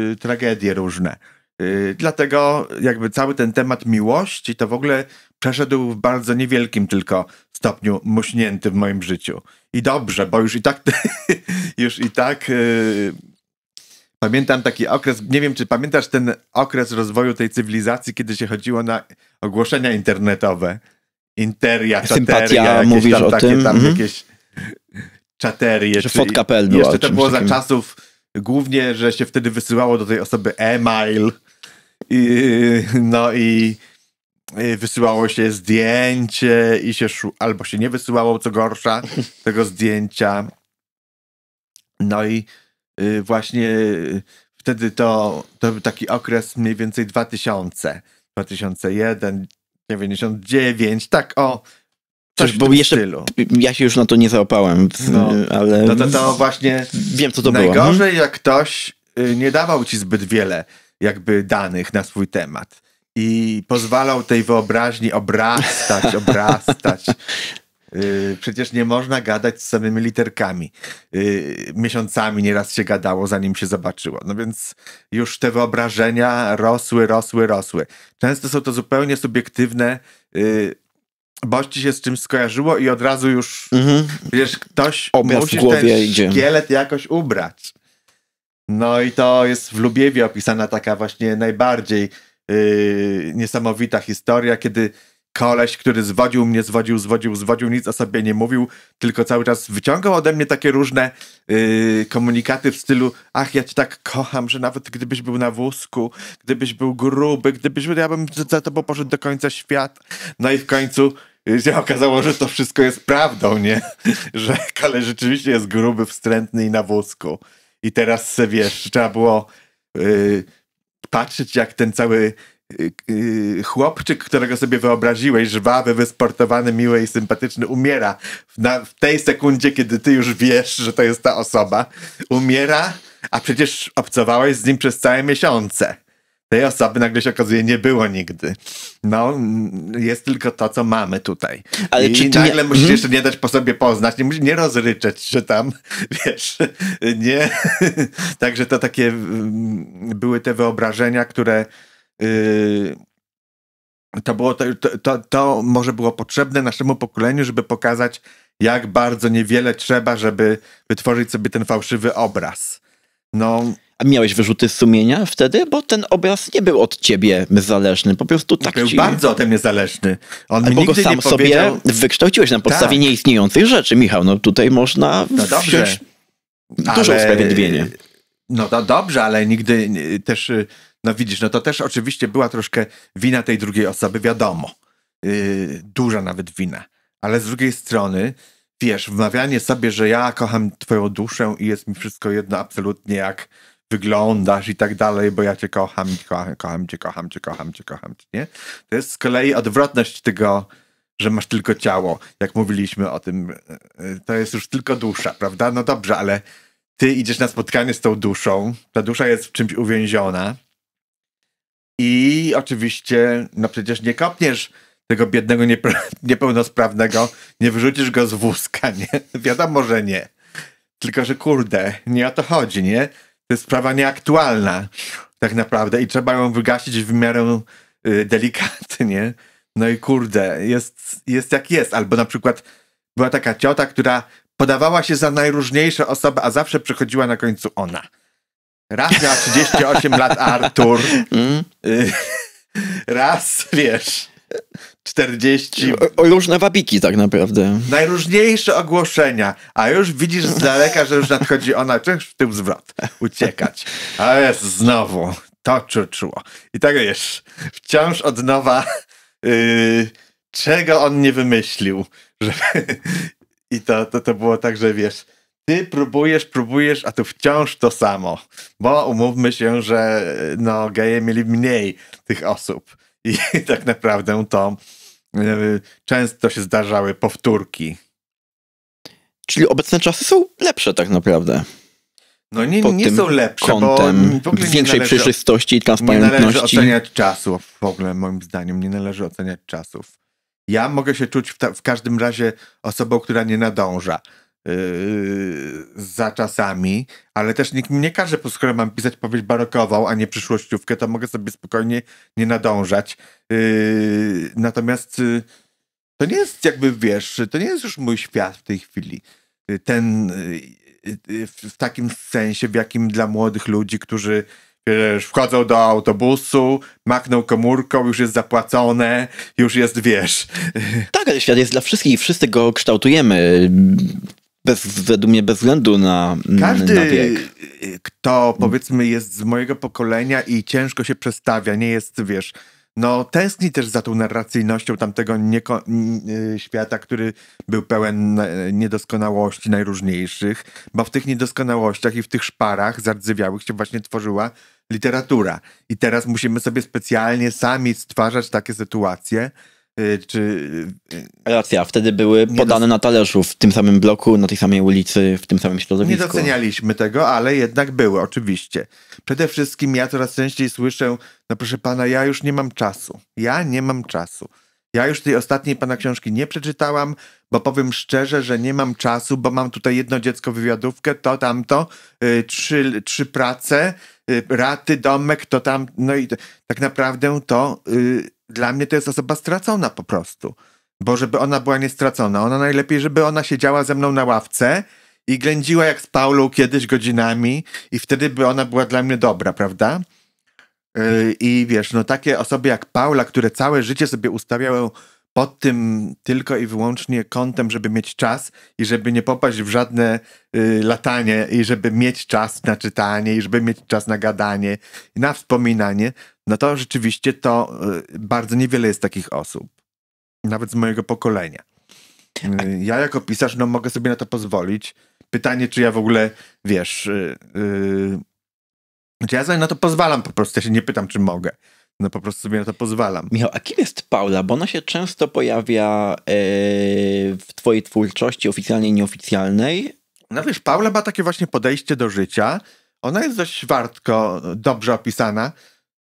yy, tragedie różne. Yy, dlatego jakby cały ten temat miłości to w ogóle przeszedł w bardzo niewielkim tylko stopniu muśnięty w moim życiu. I dobrze, bo już i tak (laughs) już i tak yy, Pamiętam taki okres, nie wiem czy pamiętasz ten okres rozwoju tej cywilizacji, kiedy się chodziło na ogłoszenia internetowe. Interia, Sympatia, czateria, mówisz tam o takie, tym? tam mhm. jakieś czaterie. Że fotkapel była Jeszcze to było takim. za czasów głównie, że się wtedy wysyłało do tej osoby e-mail i, no i wysyłało się zdjęcie i się albo się nie wysyłało, co gorsza, tego zdjęcia. No i Y, właśnie y, wtedy to, to był taki okres mniej więcej 2000, 2001, 99, tak o Coś bo jeszcze stylu. ja się już na to nie zaopałem, no, ale no to, to właśnie wiem co to najgorzej, było. Najgorzej jak ktoś y, nie dawał ci zbyt wiele jakby danych na swój temat i pozwalał tej wyobraźni obrastać, obrastać. (laughs) Y, przecież nie można gadać z samymi literkami. Y, miesiącami nieraz się gadało, zanim się zobaczyło. No więc już te wyobrażenia rosły, rosły, rosły. Często są to zupełnie subiektywne y, boś ci się z czymś skojarzyło i od razu już mhm. wiesz, ktoś Obraz w głowie ten idzie. szkielet jakoś ubrać. No i to jest w Lubiewie opisana taka właśnie najbardziej yy, niesamowita historia, kiedy koleś, który zwodził mnie, zwodził, zwodził, zwodził, nic o sobie nie mówił, tylko cały czas wyciągał ode mnie takie różne yy, komunikaty w stylu ach, ja cię tak kocham, że nawet gdybyś był na wózku, gdybyś był gruby, gdybyś był, ja bym za tobą poszedł do końca świata. No i w końcu yy, się okazało, że to wszystko jest prawdą, nie? (laughs) Że koleś rzeczywiście jest gruby, wstrętny i na wózku. I teraz, wiesz, trzeba było yy, patrzeć, jak ten cały Y, y, chłopczyk, którego sobie wyobraziłeś, żwawy, wysportowany, miły i sympatyczny, umiera w, na, w tej sekundzie, kiedy ty już wiesz, że to jest ta osoba. Umiera, a przecież obcowałeś z nim przez całe miesiące. Tej osoby nagle się okazuje nie było nigdy. No, jest tylko to, co mamy tutaj. Ale I czy nagle nie... musisz mhm. jeszcze nie dać po sobie poznać, nie, musisz nie rozryczeć że tam, (laughs) wiesz, nie. (laughs) Także to takie mm, były te wyobrażenia, które Yy, to, było, to, to, to może było potrzebne naszemu pokoleniu, żeby pokazać, jak bardzo niewiele trzeba, żeby wytworzyć sobie ten fałszywy obraz. No, a miałeś wyrzuty sumienia wtedy? Bo ten obraz nie był od ciebie zależny, po prostu tak Był ci... bardzo od mnie zależny. On go sam sobie wykształciłeś na podstawie tak. nieistniejących rzeczy, Michał. No tutaj można no dobrze, wziąć duże ale... usprawiedliwienie. No to dobrze, ale nigdy też y, no widzisz, no to też oczywiście była troszkę wina tej drugiej osoby, wiadomo. Yy, duża nawet wina. Ale z drugiej strony, wiesz, wmawianie sobie, że ja kocham twoją duszę i jest mi wszystko jedno absolutnie jak wyglądasz i tak dalej, bo ja cię kocham, kocham, kocham cię, kocham cię, kocham cię, kocham cię, nie? To jest z kolei odwrotność tego, że masz tylko ciało, jak mówiliśmy o tym. Yy, yy, to jest już tylko dusza, prawda? No dobrze, ale ty idziesz na spotkanie z tą duszą, ta dusza jest w czymś uwięziona, i oczywiście, no przecież nie kopniesz tego biednego (laughs) niepełnosprawnego, nie wyrzucisz go z wózka, nie? (laughs) Wiadomo, że nie. Tylko, że kurde, nie o to chodzi, nie? To jest sprawa nieaktualna tak naprawdę i trzeba ją wygasić w miarę yy, delikatnie. No i kurde, jest, jest jak jest. Albo na przykład była taka ciota, która podawała się za najróżniejsze osoby, a zawsze przychodziła na końcu ona. Raz miała 38 lat Artur. Mm. Y, raz, wiesz, 40. O, różne wabiki tak naprawdę. Najróżniejsze ogłoszenia, a już widzisz z daleka, że już nadchodzi ona, czegoś w tym zwrot, uciekać. A jest znowu, to czuło. I tak wiesz, wciąż od nowa, yy, czego on nie wymyślił. Żeby... I to, to, to było tak, że wiesz, ty próbujesz, próbujesz, a to wciąż to samo. Bo umówmy się, że no, geje mieli mniej tych osób. I (laughs) tak naprawdę to yy, często się zdarzały powtórki. Czyli obecne czasy są lepsze tak naprawdę. No nie, nie są lepsze, kątem bo większej należy, przejrzystości i transparentności. Nie należy oceniać czasów w ogóle, moim zdaniem. Nie należy oceniać czasów. Ja mogę się czuć w, ta, w każdym razie osobą, która nie nadąża Yy, za czasami, ale też nikt mi nie każe, skoro mam pisać powieść barokową, a nie przyszłościówkę, to mogę sobie spokojnie nie nadążać. Yy, natomiast yy, to nie jest jakby, wiesz, to nie jest już mój świat w tej chwili. Yy, ten yy, w takim sensie, w jakim dla młodych ludzi, którzy wiesz, wchodzą do autobusu, makną komórką, już jest zapłacone, już jest, wiesz. Tak, ale świat jest dla wszystkich i wszyscy go kształtujemy bez, według mnie bez względu na, Każdy, na wiek. kto powiedzmy jest z mojego pokolenia i ciężko się przestawia, nie jest, wiesz, no tęskni też za tą narracyjnością tamtego nieko- y, świata, który był pełen e, niedoskonałości najróżniejszych, bo w tych niedoskonałościach i w tych szparach zardzewiałych się właśnie tworzyła literatura. I teraz musimy sobie specjalnie sami stwarzać takie sytuacje, Y, czy... Y, y, Racja, wtedy były podane na talerzu w tym samym bloku, na tej samej ulicy, w tym samym środowisku. Nie docenialiśmy tego, ale jednak były, oczywiście. Przede wszystkim ja coraz częściej słyszę, no proszę pana, ja już nie mam czasu. Ja nie mam czasu. Ja już tej ostatniej pana książki nie przeczytałam, bo powiem szczerze, że nie mam czasu, bo mam tutaj jedno dziecko wywiadówkę, to tamto, yy, trzy, trzy prace, yy, raty, domek, to tam. No i tak naprawdę to yy, dla mnie to jest osoba stracona po prostu. Bo żeby ona była niestracona, ona najlepiej, żeby ona siedziała ze mną na ławce i ględziła jak z Paulą kiedyś godzinami i wtedy by ona była dla mnie dobra, prawda? Y, I wiesz, no takie osoby jak Paula, które całe życie sobie ustawiały pod tym tylko i wyłącznie kątem, żeby mieć czas i żeby nie popaść w żadne y, latanie i żeby mieć czas na czytanie i żeby mieć czas na gadanie i na wspominanie, no to rzeczywiście to y, bardzo niewiele jest takich osób. Nawet z mojego pokolenia. Tak. Y, ja jako pisarz, no mogę sobie na to pozwolić. Pytanie, czy ja w ogóle, wiesz y, y, znaczy ja sobie na to pozwalam po prostu, ja się nie pytam, czy mogę. No po prostu sobie na to pozwalam. Michał, a kim jest Paula? Bo ona się często pojawia yy, w twojej twórczości oficjalnej i nieoficjalnej. No wiesz, Paula ma takie właśnie podejście do życia. Ona jest dość wartko dobrze opisana.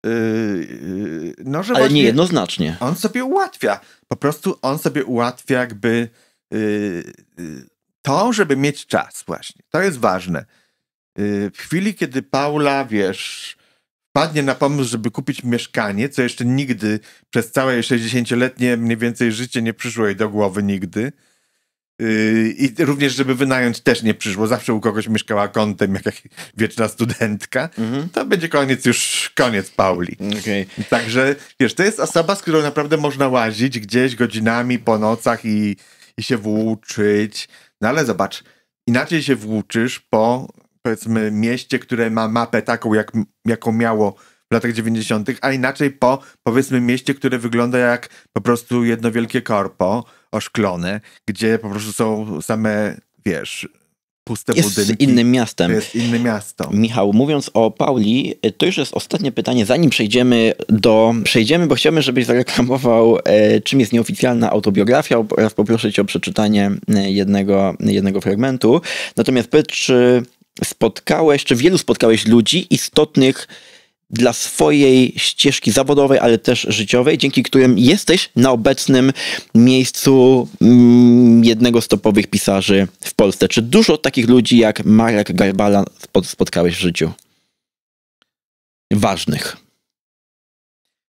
Yy, no, że Ale nie jednoznacznie. On sobie ułatwia. Po prostu on sobie ułatwia jakby yy, to, żeby mieć czas właśnie. To jest ważne Y, w chwili, kiedy Paula, wiesz, padnie na pomysł, żeby kupić mieszkanie, co jeszcze nigdy przez całe 60-letnie mniej więcej życie nie przyszło jej do głowy nigdy. Y, I również, żeby wynająć też nie przyszło. Zawsze u kogoś mieszkała kątem, jak, jak wieczna studentka. Mhm. To będzie koniec już, koniec Pauli. Okay. Także, wiesz, to jest osoba, z którą naprawdę można łazić gdzieś godzinami po nocach i, i się włóczyć. No ale zobacz, inaczej się włóczysz po powiedzmy mieście, które ma mapę taką, jak, jaką miało w latach 90., a inaczej po powiedzmy mieście, które wygląda jak po prostu jedno wielkie korpo oszklone, gdzie po prostu są same, wiesz, puste jest budynki. innym miastem. To jest inne miasto. Michał, mówiąc o Pauli, to już jest ostatnie pytanie, zanim przejdziemy do... Przejdziemy, bo chciałbym, żebyś zareklamował, e, czym jest nieoficjalna autobiografia oraz poproszę cię o przeczytanie e, jednego, jednego fragmentu. Natomiast pyt, czy spotkałeś, czy wielu spotkałeś ludzi istotnych dla swojej ścieżki zawodowej, ale też życiowej, dzięki którym jesteś na obecnym miejscu mm, jednego z topowych pisarzy w Polsce. Czy dużo takich ludzi jak Marek Garbala spotkałeś w życiu? Ważnych.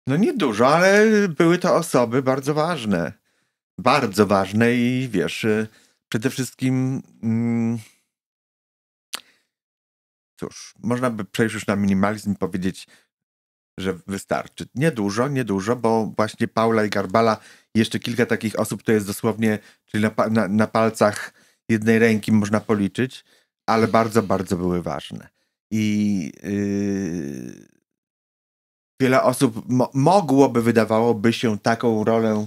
No nie dużo, ale były to osoby bardzo ważne. Bardzo ważne i wiesz, y, przede wszystkim... Mm, cóż, można by przejść już na minimalizm i powiedzieć, że wystarczy. Niedużo, niedużo, bo właśnie Paula i Garbala, jeszcze kilka takich osób, to jest dosłownie, czyli na, na, na palcach jednej ręki można policzyć, ale bardzo, bardzo były ważne. I yy, wiele osób mo mogłoby, wydawałoby się, taką rolę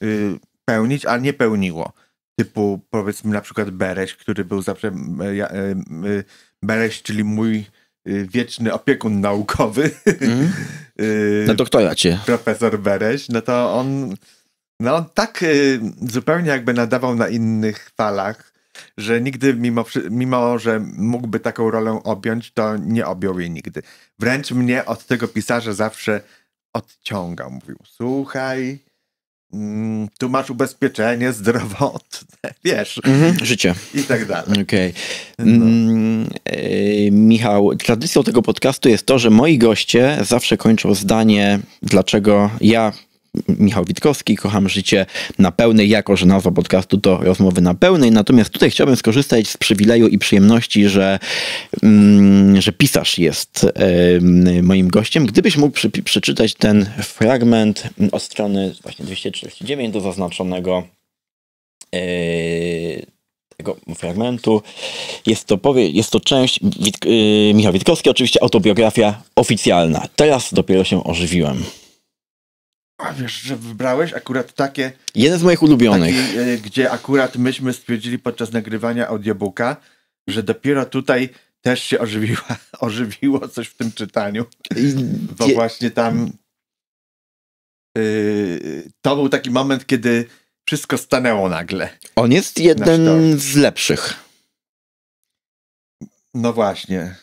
yy, pełnić, a nie pełniło. Typu, powiedzmy, na przykład Bereś, który był zawsze. Yy, Bereś, czyli mój y, wieczny opiekun naukowy. Mm. (laughs) ja doktoracie. Profesor Bereś, no to on no on tak y, zupełnie jakby nadawał na innych falach, że nigdy, mimo, mimo że mógłby taką rolę objąć, to nie objął jej nigdy. Wręcz mnie od tego pisarza zawsze odciągał. Mówił, słuchaj, Mm, tu masz ubezpieczenie zdrowotne, (laughs) wiesz. Mhm, życie. I tak dalej. Okej. Okay. No. Mm, e, Michał, tradycją tego podcastu jest to, że moi goście zawsze kończą zdanie, dlaczego ja Michał Witkowski, kocham życie na pełnej, jako że nazwa podcastu to rozmowy na pełnej. Natomiast tutaj chciałbym skorzystać z przywileju i przyjemności, że, mm, że pisarz jest y, moim gościem. Gdybyś mógł przy, przeczytać ten fragment od strony właśnie 239 do zaznaczonego y, tego fragmentu. Jest to, powie, jest to część Wit, y, e, Michał Witkowski, oczywiście autobiografia oficjalna. Teraz dopiero się ożywiłem a wiesz, że wybrałeś akurat takie... Jeden z moich ulubionych. E, gdzie akurat myśmy stwierdzili podczas nagrywania audiobooka, że dopiero tutaj też się ożywiła, (laughs) ożywiło coś w tym czytaniu. Bo właśnie tam y, to był taki moment, kiedy wszystko stanęło nagle. On jest jeden z lepszych. No właśnie.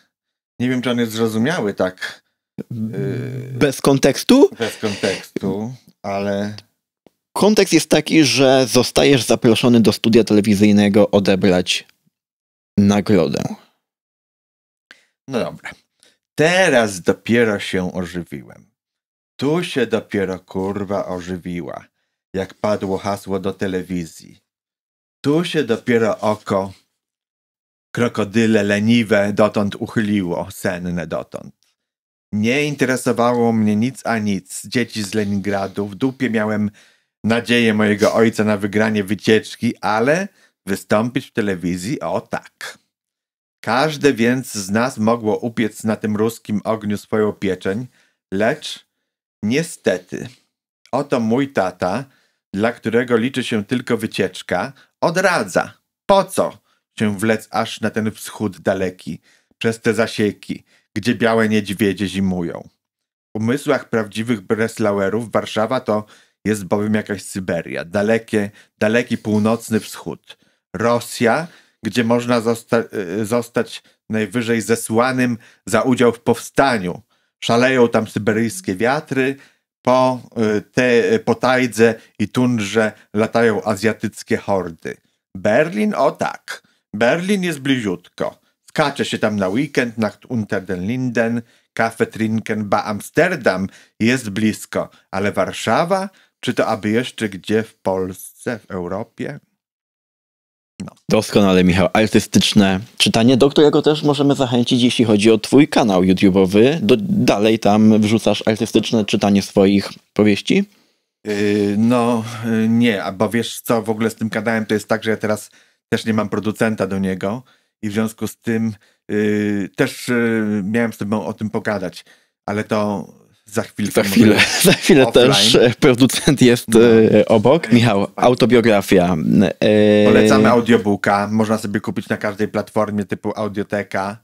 Nie wiem, czy on jest zrozumiały tak Yy, bez kontekstu? Bez kontekstu, ale. Kontekst jest taki, że zostajesz zaproszony do studia telewizyjnego odebrać nagrodę. No dobra. Teraz dopiero się ożywiłem. Tu się dopiero kurwa ożywiła, jak padło hasło do telewizji. Tu się dopiero oko krokodyle leniwe dotąd uchyliło, senne dotąd. Nie interesowało mnie nic a nic. Dzieci z Leningradu. W dupie miałem nadzieję mojego ojca na wygranie wycieczki, ale wystąpić w telewizji o tak. Każde więc z nas mogło upiec na tym ruskim ogniu swoją pieczeń, lecz niestety oto mój tata, dla którego liczy się tylko wycieczka, odradza. Po co się wlec aż na ten wschód daleki, przez te zasieki? gdzie białe niedźwiedzie zimują. W umysłach prawdziwych Breslauerów Warszawa to jest bowiem jakaś Syberia, dalekie, daleki północny wschód. Rosja, gdzie można zosta y, zostać najwyżej zesłanym za udział w powstaniu. Szaleją tam syberyjskie wiatry, po, y, te, y, po tajdze i tundrze latają azjatyckie hordy. Berlin, o tak, Berlin jest bliziutko spotkacie się tam na weekend, Nacht unter den Linden, Kaffee trinken, ba Amsterdam jest blisko, ale Warszawa? Czy to aby jeszcze gdzie w Polsce, w Europie? No. Doskonale, Michał. Artystyczne czytanie, do którego też możemy zachęcić, jeśli chodzi o Twój kanał YouTube'owy. Do, dalej tam wrzucasz artystyczne czytanie swoich powieści? Yy, no yy, nie, bo wiesz co, w ogóle z tym kanałem to jest tak, że ja teraz też nie mam producenta do niego, i w związku z tym yy, też yy, miałem z tobą o tym pogadać, ale to za chwilę. Za (laughs) chwilę, za chwilę offline. też e, producent jest no. E, obok. Michał, autobiografia. E, Polecamy audiobooka. Można sobie kupić na każdej platformie typu Audioteka,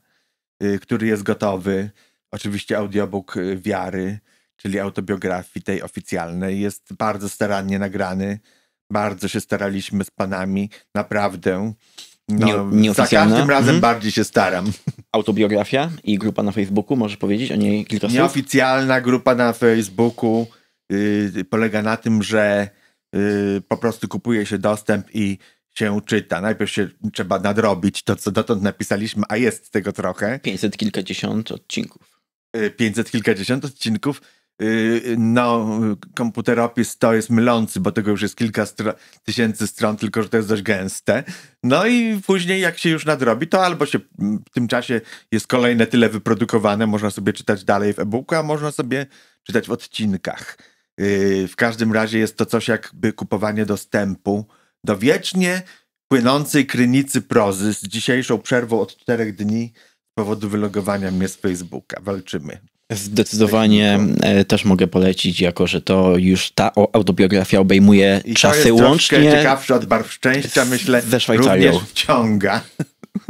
y, który jest gotowy. Oczywiście audiobook y, wiary, czyli autobiografii tej oficjalnej. Jest bardzo starannie nagrany. Bardzo się staraliśmy z panami. Naprawdę. No, nie, nieoficjalna. Za każdym razem mhm. bardziej się staram. Autobiografia i grupa na Facebooku, może powiedzieć o niej kilka słów? Nieoficjalna grupa na Facebooku yy, polega na tym, że yy, po prostu kupuje się dostęp i się czyta. Najpierw się trzeba nadrobić to, co dotąd napisaliśmy, a jest tego trochę. 500 kilkadziesiąt odcinków. 500 y, kilkadziesiąt odcinków Y, na komputerapie to jest mylący, bo tego już jest kilka tysięcy stron, tylko że to jest dość gęste. No i później jak się już nadrobi, to albo się w tym czasie jest kolejne tyle wyprodukowane, można sobie czytać dalej w e-booku, a można sobie czytać w odcinkach. Y, w każdym razie jest to coś jakby kupowanie dostępu do wiecznie płynącej krynicy prozy z dzisiejszą przerwą od czterech dni z powodu wylogowania mnie z Facebooka. Walczymy. Zdecydowanie tak, no e, też mogę polecić, jako że to już ta autobiografia obejmuje I czasy to jest łącznie. ciekawsze od barw szczęścia, myślę, ze Szwajcarią. również wciąga.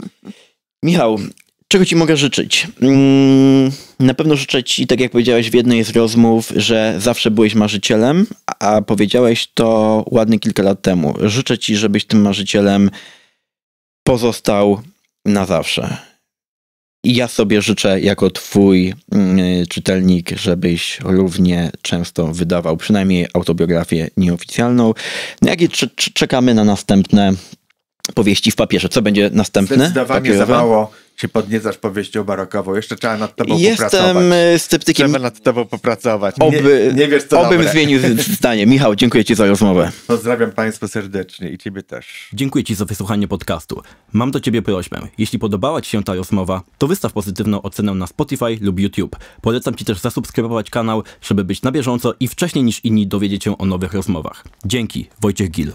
(laughs) Michał, czego ci mogę życzyć? Mm, na pewno życzę ci, tak jak powiedziałeś w jednej z rozmów, że zawsze byłeś marzycielem, a powiedziałeś to ładnie kilka lat temu. Życzę ci, żebyś tym marzycielem pozostał na zawsze i ja sobie życzę jako twój mm, czytelnik, żebyś równie często wydawał przynajmniej autobiografię nieoficjalną. No jak i czekamy na następne powieści w papierze. Co będzie następne? Zdecydowanie za mało się podniecasz powieścią barokową. Jeszcze trzeba nad tobą Jestem popracować. Jestem sceptykiem. Trzeba nad tobą popracować. Oby, nie, nie wiesz, co Obym dobre. zmienił (laughs) zdanie. Michał, dziękuję ci za rozmowę. Pozdrawiam państwa serdecznie i ciebie też. Dziękuję ci za wysłuchanie podcastu. Mam do ciebie prośbę. Jeśli podobała ci się ta rozmowa, to wystaw pozytywną ocenę na Spotify lub YouTube. Polecam ci też zasubskrybować kanał, żeby być na bieżąco i wcześniej niż inni dowiedzieć się o nowych rozmowach. Dzięki. Wojciech Gil.